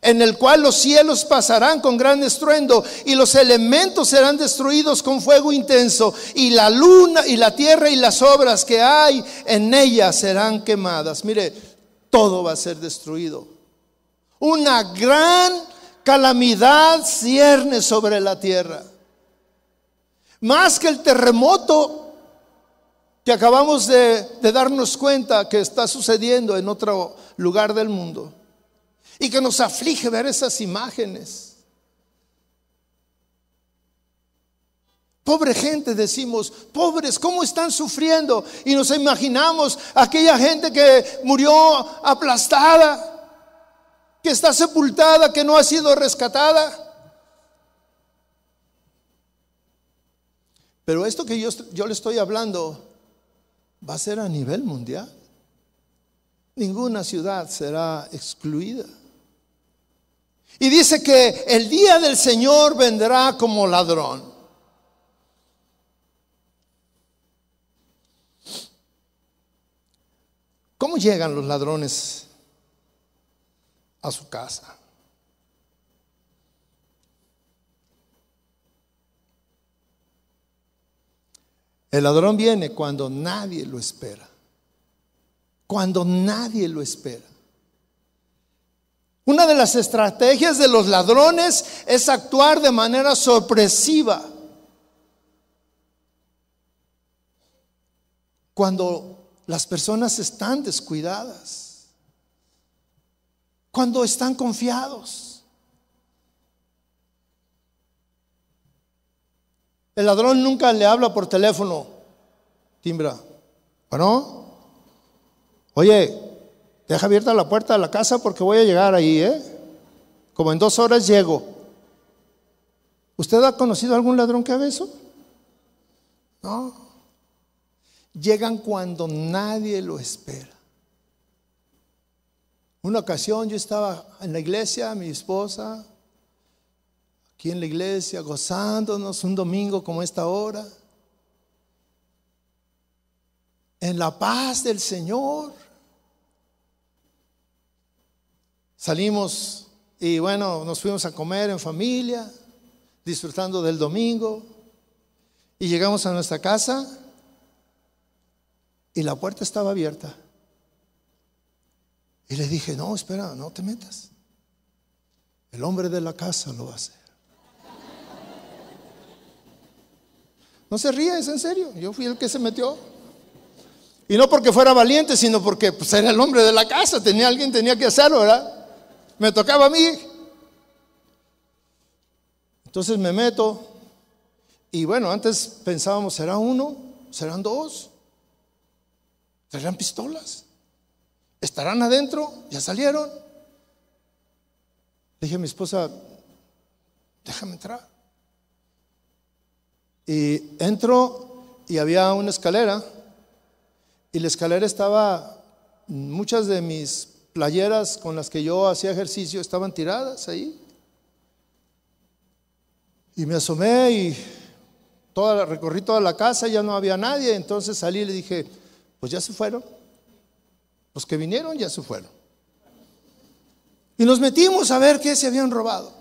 en el cual los cielos pasarán con gran estruendo y los elementos serán destruidos con fuego intenso y la luna y la tierra y las obras que hay en ella serán quemadas. Mire, todo va a ser destruido. Una gran calamidad cierne sobre la tierra. Más que el terremoto que acabamos de, darnos cuenta que está sucediendo en otro lugar del mundo. Y que nos aflige ver esas imágenes. Pobre gente, decimos, pobres, ¿cómo están sufriendo? Y nos imaginamos aquella gente que murió aplastada, que está sepultada, que no ha sido rescatada. Pero esto que yo, le estoy hablando va a ser a nivel mundial. Ninguna ciudad será excluida. Y dice que el día del Señor vendrá como ladrón. ¿Cómo llegan los ladrones a su casa? El ladrón viene cuando nadie lo espera. Cuando nadie lo espera. Una de las estrategias de los ladrones es actuar de manera sorpresiva. Cuando las personas están descuidadas. Cuando están confiados. El ladrón nunca le habla por teléfono. Timbra. Bueno, oye, deja abierta la puerta de la casa porque voy a llegar ahí, ¿eh? Como en dos horas llego. ¿Usted ha conocido a algún ladrón que ha eso? No. Llegan cuando nadie lo espera. Una ocasión yo estaba en la iglesia, mi esposa, aquí en la iglesia, gozándonos un domingo como esta hora, en la paz del Señor. Salimos y bueno, nos fuimos a comer en familia, disfrutando del domingo, y llegamos a nuestra casa y la puerta estaba abierta. Y le dije, no, espera, no te metas. El hombre de la casa lo hace. No se ríe, es en serio. Yo fui el que se metió. Y no porque fuera valiente, sino porque pues, era el hombre de la casa. Tenía alguien, tenía que hacerlo, ¿verdad? Me tocaba a mí. Entonces me meto. Y bueno, antes pensábamos, ¿será uno? ¿Serán dos? ¿Serán pistolas? ¿Estarán adentro? ¿Ya salieron? dije a mi esposa, déjame entrar. Y entro y había una escalera y la escalera estaba, muchas de mis playeras con las que yo hacía ejercicio estaban tiradas ahí. Y me asomé y toda, recorrí toda la casa, ya no había nadie, entonces salí y le dije, pues ya se fueron. Los que vinieron ya se fueron. Y nos metimos a ver qué se habían robado.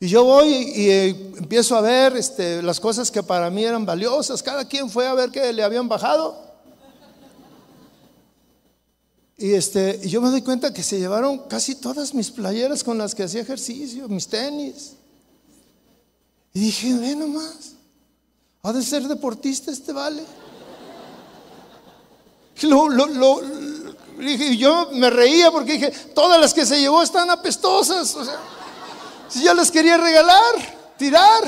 Y yo voy y eh, empiezo a ver este, las cosas que para mí eran valiosas. Cada quien fue a ver qué le habían bajado. Y este, yo me doy cuenta que se llevaron casi todas mis playeras con las que hacía ejercicio, mis tenis. Y dije, ve nomás, ha de ser deportista este vale. Lo, lo, yo me reía porque dije, todas las que se llevó están apestosas. O sea, si yo les quería regalar, tirar.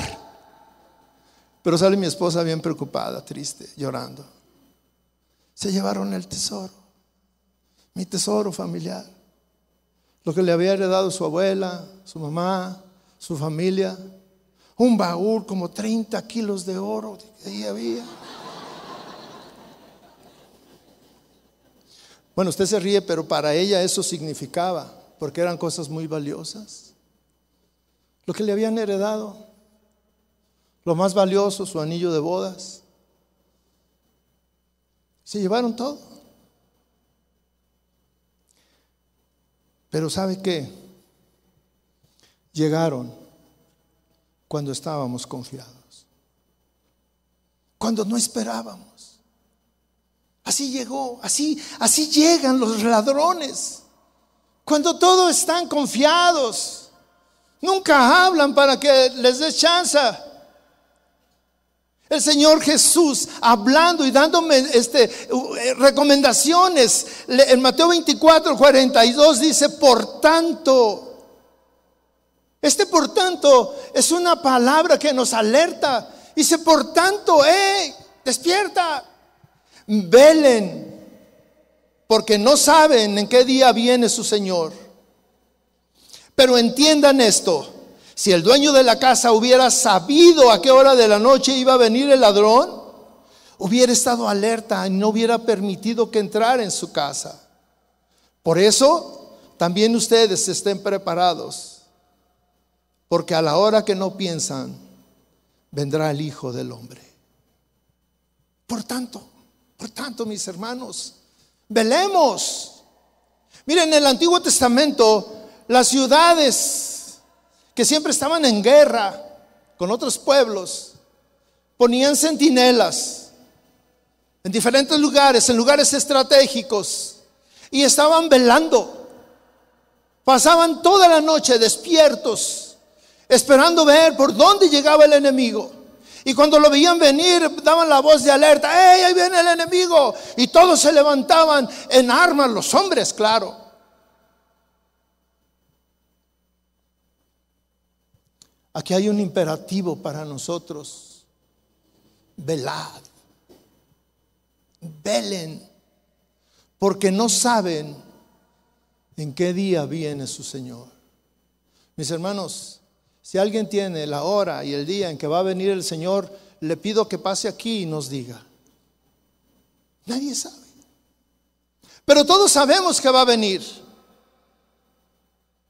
Pero sale mi esposa bien preocupada, triste, llorando. Se llevaron el tesoro, mi tesoro familiar, lo que le había heredado su abuela, su mamá, su familia. Un baúl como 30 kilos de oro que ahí había. Bueno, usted se ríe, pero para ella eso significaba, porque eran cosas muy valiosas que le habían heredado, lo más valioso, su anillo de bodas. Se llevaron todo. Pero ¿sabe qué? Llegaron cuando estábamos confiados, cuando no esperábamos. Así llegó, así, así llegan los ladrones, cuando todos están confiados Nunca hablan para que les des chance. El Señor Jesús hablando y dándome este, eh, recomendaciones. En Mateo 24, 42 dice, por tanto. Este por tanto es una palabra que nos alerta. Dice, por tanto, ¡eh! despierta, velen, porque no saben en qué día viene su Señor. Pero entiendan esto, si el dueño de la casa hubiera sabido a qué hora de la noche iba a venir el ladrón, hubiera estado alerta y no hubiera permitido que entrara en su casa. Por eso, también ustedes estén preparados, porque a la hora que no piensan, vendrá el Hijo del Hombre. Por tanto, por tanto, mis hermanos, velemos. Miren, en el Antiguo Testamento las ciudades que siempre estaban en guerra con otros pueblos, ponían centinelas en diferentes lugares, en lugares estratégicos, y estaban velando. Pasaban toda la noche despiertos, esperando ver por dónde llegaba el enemigo. Y cuando lo veían venir, daban la voz de alerta, ¡Ey, ahí viene el enemigo! Y todos se levantaban en armas, los hombres, claro. Aquí hay un imperativo para nosotros. Velad. Velen. Porque no saben en qué día viene su Señor. Mis hermanos, si alguien tiene la hora y el día en que va a venir el Señor, le pido que pase aquí y nos diga. Nadie sabe. Pero todos sabemos que va a venir.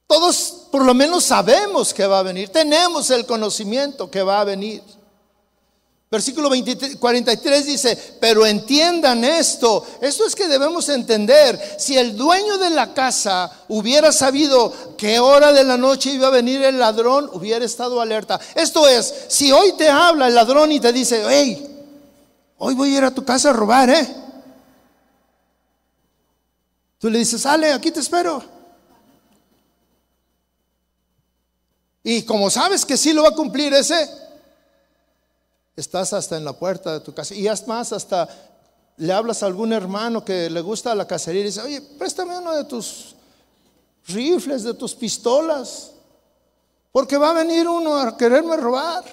Todos por lo menos sabemos que va a venir, tenemos el conocimiento que va a venir. Versículo 43 dice, pero entiendan esto, esto es que debemos entender, si el dueño de la casa hubiera sabido qué hora de la noche iba a venir el ladrón, hubiera estado alerta. Esto es, si hoy te habla el ladrón y te dice, hey, hoy voy a ir a tu casa a robar, ¿eh? Tú le dices, sale, aquí te espero. Y como sabes que sí lo va a cumplir ese, estás hasta en la puerta de tu casa. Y además más, hasta le hablas a algún hermano que le gusta la cacería y dice, oye, préstame uno de tus rifles, de tus pistolas, porque va a venir uno a quererme robar.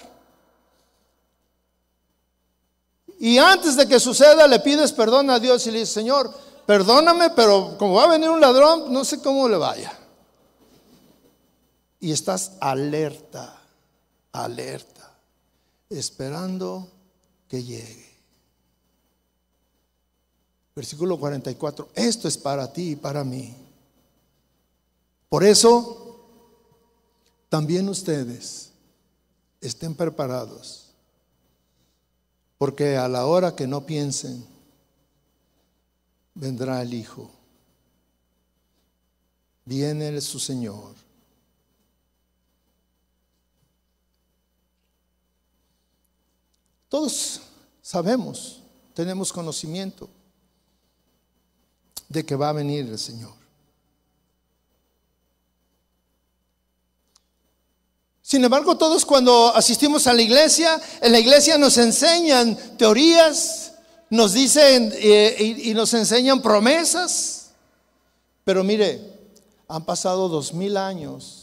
Y antes de que suceda, le pides perdón a Dios y le dices, Señor, perdóname, pero como va a venir un ladrón, no sé cómo le vaya y estás alerta, alerta, esperando que llegue. Versículo 44, esto es para ti y para mí. Por eso, también ustedes estén preparados, porque a la hora que no piensen, vendrá el Hijo. Viene su Señor. Todos sabemos, tenemos conocimiento de que va a venir el Señor. Sin embargo, todos cuando asistimos a la iglesia, en la iglesia nos enseñan teorías, nos dicen eh, y, nos enseñan promesas. Pero mire, han pasado dos mil años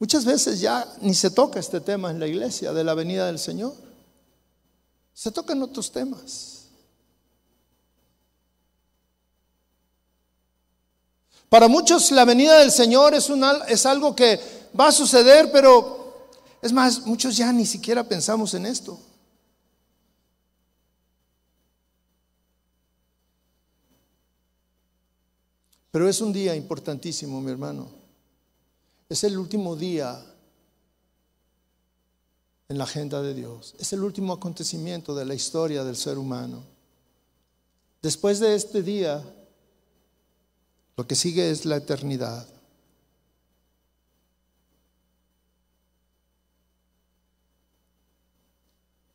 Muchas veces ya ni se toca este tema en la iglesia de la venida del Señor. Se tocan otros temas. Para muchos la venida del Señor es, un, es algo que va a suceder, pero es más, muchos ya ni siquiera pensamos en esto. Pero es un día importantísimo, mi hermano. Es el último día en la agenda de Dios. Es el último acontecimiento de la historia del ser humano. Después de este día, lo que sigue es la eternidad.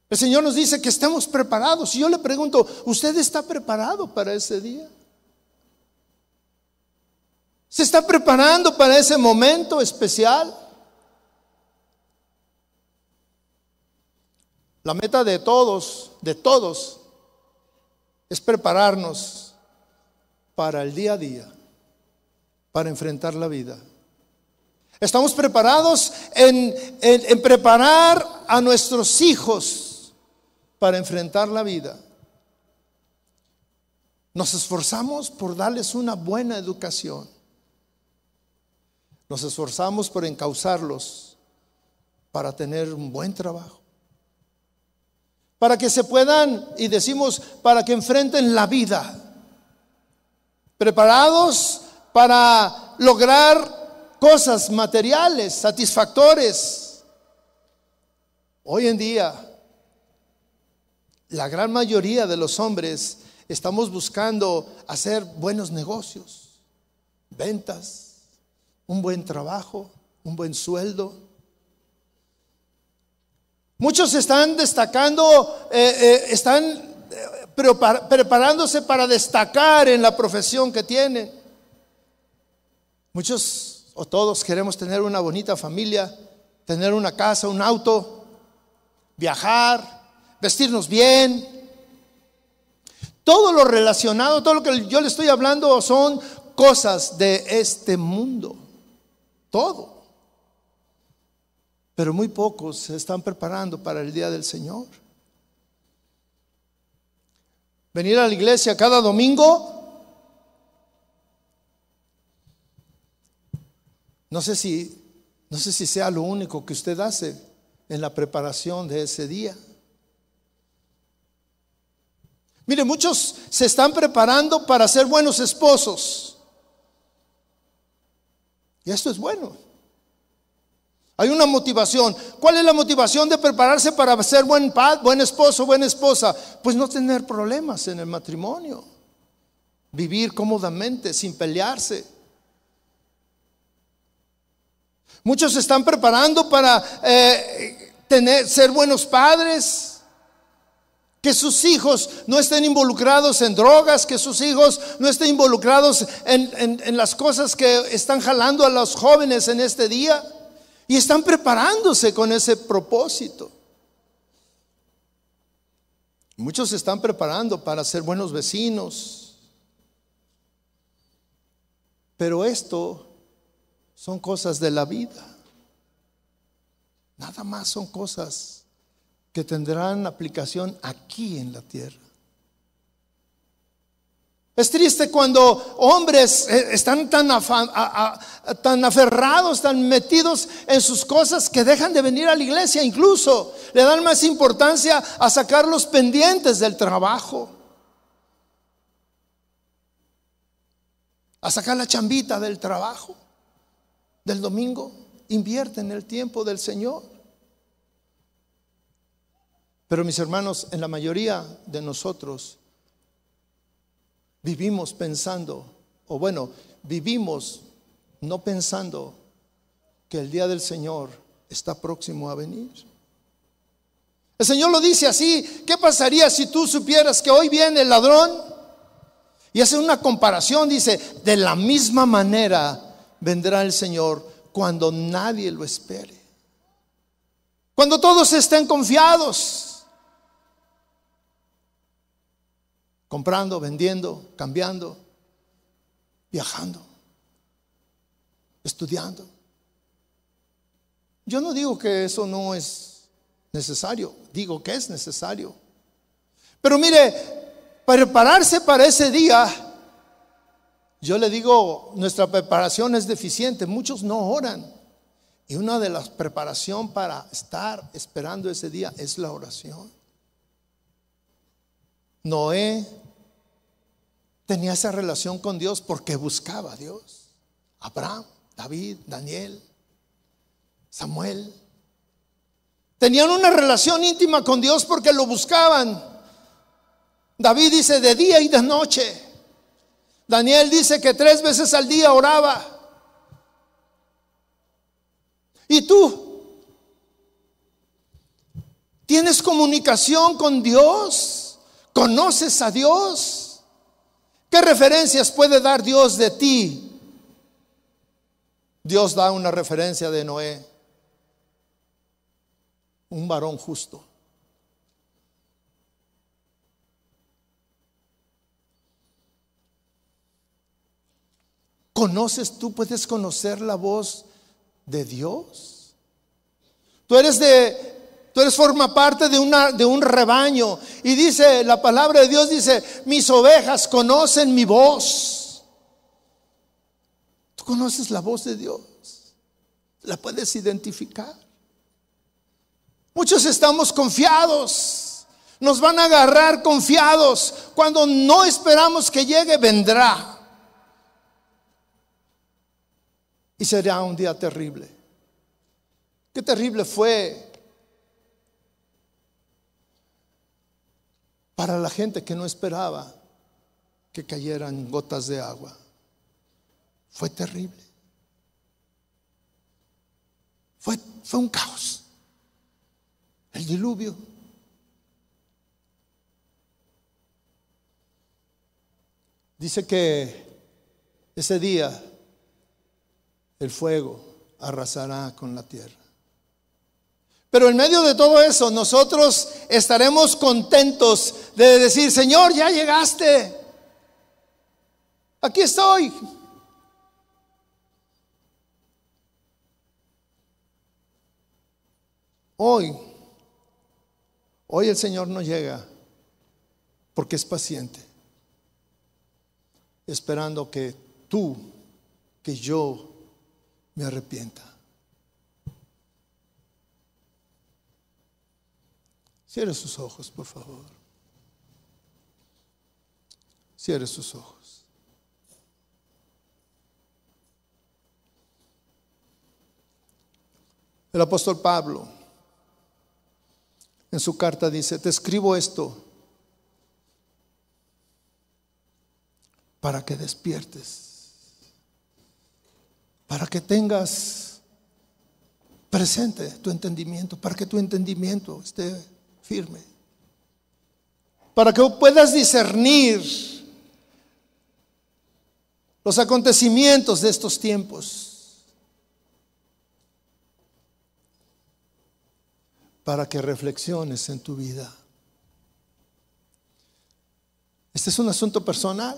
El Señor nos dice que estemos preparados. Y yo le pregunto, ¿usted está preparado para ese día? Se está preparando para ese momento especial. La meta de todos, de todos, es prepararnos para el día a día, para enfrentar la vida. Estamos preparados en, preparar a nuestros hijos para enfrentar la vida. Nos esforzamos por darles una buena educación. Nos esforzamos por encauzarlos para tener un buen trabajo. Para que se puedan, y decimos, para que enfrenten la vida. Preparados para lograr cosas materiales, satisfactores. Hoy en día, la gran mayoría de los hombres estamos buscando hacer buenos negocios, ventas, un buen trabajo, un buen sueldo. Muchos están destacando, eh, eh, están eh, preparándose para destacar en la profesión que tienen. Muchos o todos queremos tener una bonita familia, tener una casa, un auto, viajar, vestirnos bien. Todo lo relacionado, todo lo que yo le estoy hablando son cosas de este mundo todo. Pero muy pocos se están preparando para el día del Señor. Venir a la iglesia cada domingo. No sé si no sé si sea lo único que usted hace en la preparación de ese día. Mire, muchos se están preparando para ser buenos esposos. Y esto es bueno. Hay una motivación. ¿Cuál es la motivación de prepararse para ser buen padre, buen esposo, buena esposa? Pues no tener problemas en el matrimonio. Vivir cómodamente, sin pelearse. Muchos se están preparando para eh, tener, ser buenos padres que sus hijos no estén involucrados en drogas, que sus hijos no estén involucrados en, las cosas que están jalando a los jóvenes en este día. Y están preparándose con ese propósito. Muchos se están preparando para ser buenos vecinos. Pero esto son cosas de la vida. Nada más son cosas que tendrán aplicación aquí en la tierra. Es triste cuando hombres eh, están tan, tan, aferrados, tan metidos en sus cosas que dejan de venir a la iglesia, incluso le dan más importancia a sacar los pendientes del trabajo, a sacar la chambita del trabajo, del domingo. Invierten el tiempo del Señor. Pero mis hermanos, en la mayoría de nosotros vivimos pensando, o bueno, vivimos no pensando que el día del Señor está próximo a venir. El Señor lo dice así, ¿qué pasaría si tú supieras que hoy viene el ladrón? Y hace una comparación, dice, de la misma manera vendrá el Señor cuando nadie lo espere. Cuando todos estén confiados. comprando, vendiendo, cambiando, viajando, estudiando. Yo no digo que eso no es necesario, digo que es necesario. Pero mire, prepararse para ese día, yo le digo, nuestra preparación es deficiente, muchos no oran. Y una de las preparación para estar esperando ese día es la oración. Noé tenía esa relación con Dios porque buscaba a Dios. Abraham, David, Daniel, Samuel. Tenían una relación íntima con Dios porque lo buscaban. David dice de día y de noche. Daniel dice que tres veces al día oraba. ¿Y tú? ¿Tienes comunicación con Dios? ¿Conoces a Dios? ¿Qué referencias puede dar Dios de ti? Dios da una referencia de Noé, un varón justo. ¿Conoces tú, puedes conocer la voz de Dios? Tú eres de Tú eres forma parte de, de un rebaño. Y dice, la palabra de Dios dice, mis ovejas conocen mi voz. Tú conoces la voz de Dios. La puedes identificar. Muchos estamos confiados. Nos van a agarrar confiados. Cuando no esperamos que llegue, vendrá. Y será un día terrible. Qué terrible fue para la gente que no esperaba que cayeran gotas de agua. Fue terrible. Fue, fue un caos. El diluvio. Dice que ese día el fuego arrasará con la tierra. Pero en medio de todo eso, nosotros estaremos contentos de decir, Señor, ya llegaste. Aquí estoy. Hoy, hoy el Señor no llega porque es paciente, esperando que tú, que yo me arrepienta. Cierre sus ojos, por favor. Cierre sus ojos. El apóstol Pablo en su carta dice, te escribo esto para que despiertes, para que tengas presente tu entendimiento, para que tu entendimiento esté firme. Para que puedas discernir los acontecimientos de estos tiempos. Para que reflexiones en tu vida. Este es un asunto personal.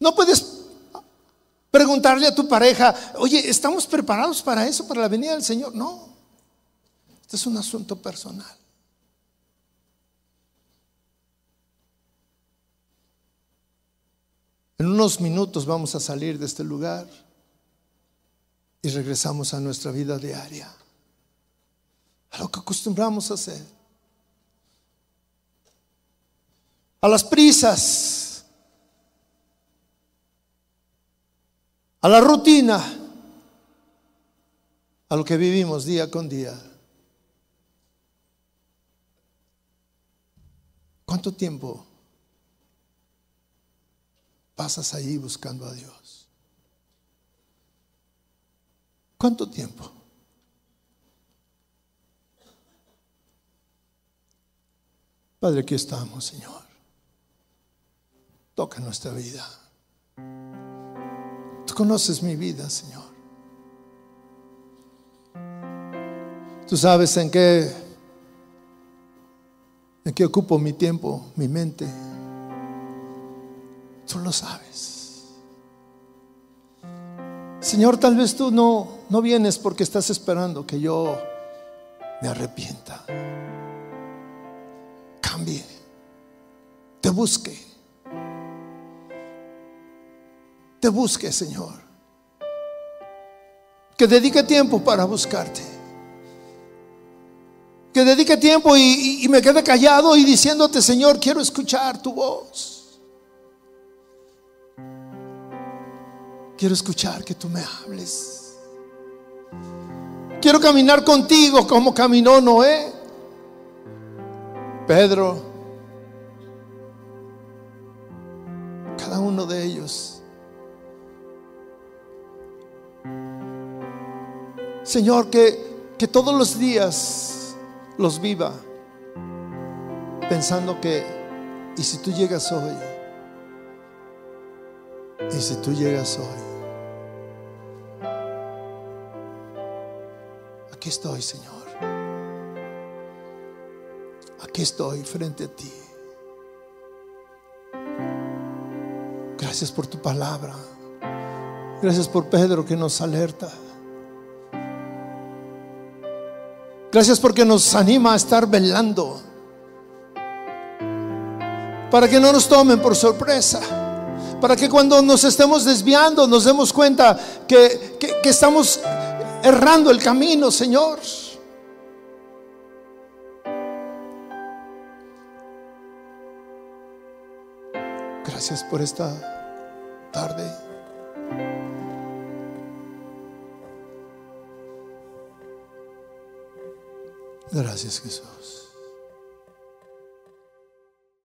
No puedes preguntarle a tu pareja, oye, ¿estamos preparados para eso, para la venida del Señor? No. Este es un asunto personal. En unos minutos vamos a salir de este lugar y regresamos a nuestra vida diaria, a lo que acostumbramos a hacer, a las prisas, a la rutina, a lo que vivimos día con día. ¿Cuánto tiempo pasas ahí buscando a Dios? ¿Cuánto tiempo? Padre, aquí estamos, Señor. Toca nuestra vida. Tú conoces mi vida, Señor. Tú sabes en qué ¿En qué ocupo mi tiempo, mi mente? Tú lo sabes. Señor, tal vez tú no, no vienes porque estás esperando que yo me arrepienta, cambie, te busque. Te busque, Señor. Que dedique tiempo para buscarte que dedique tiempo y, me quede callado y diciéndote, Señor, quiero escuchar tu voz. Quiero escuchar que tú me hables. Quiero caminar contigo como caminó Noé. Pedro, cada uno de ellos. Señor, que, que todos los días los viva pensando que, y si tú llegas hoy, y si tú llegas hoy, aquí estoy, Señor. Aquí estoy frente a ti. Gracias por tu palabra. Gracias por Pedro que nos alerta. Gracias porque nos anima a estar velando. Para que no nos tomen por sorpresa. Para que cuando nos estemos desviando nos demos cuenta que, estamos errando el camino, Señor. Gracias por esta tarde. Gracias Jesús.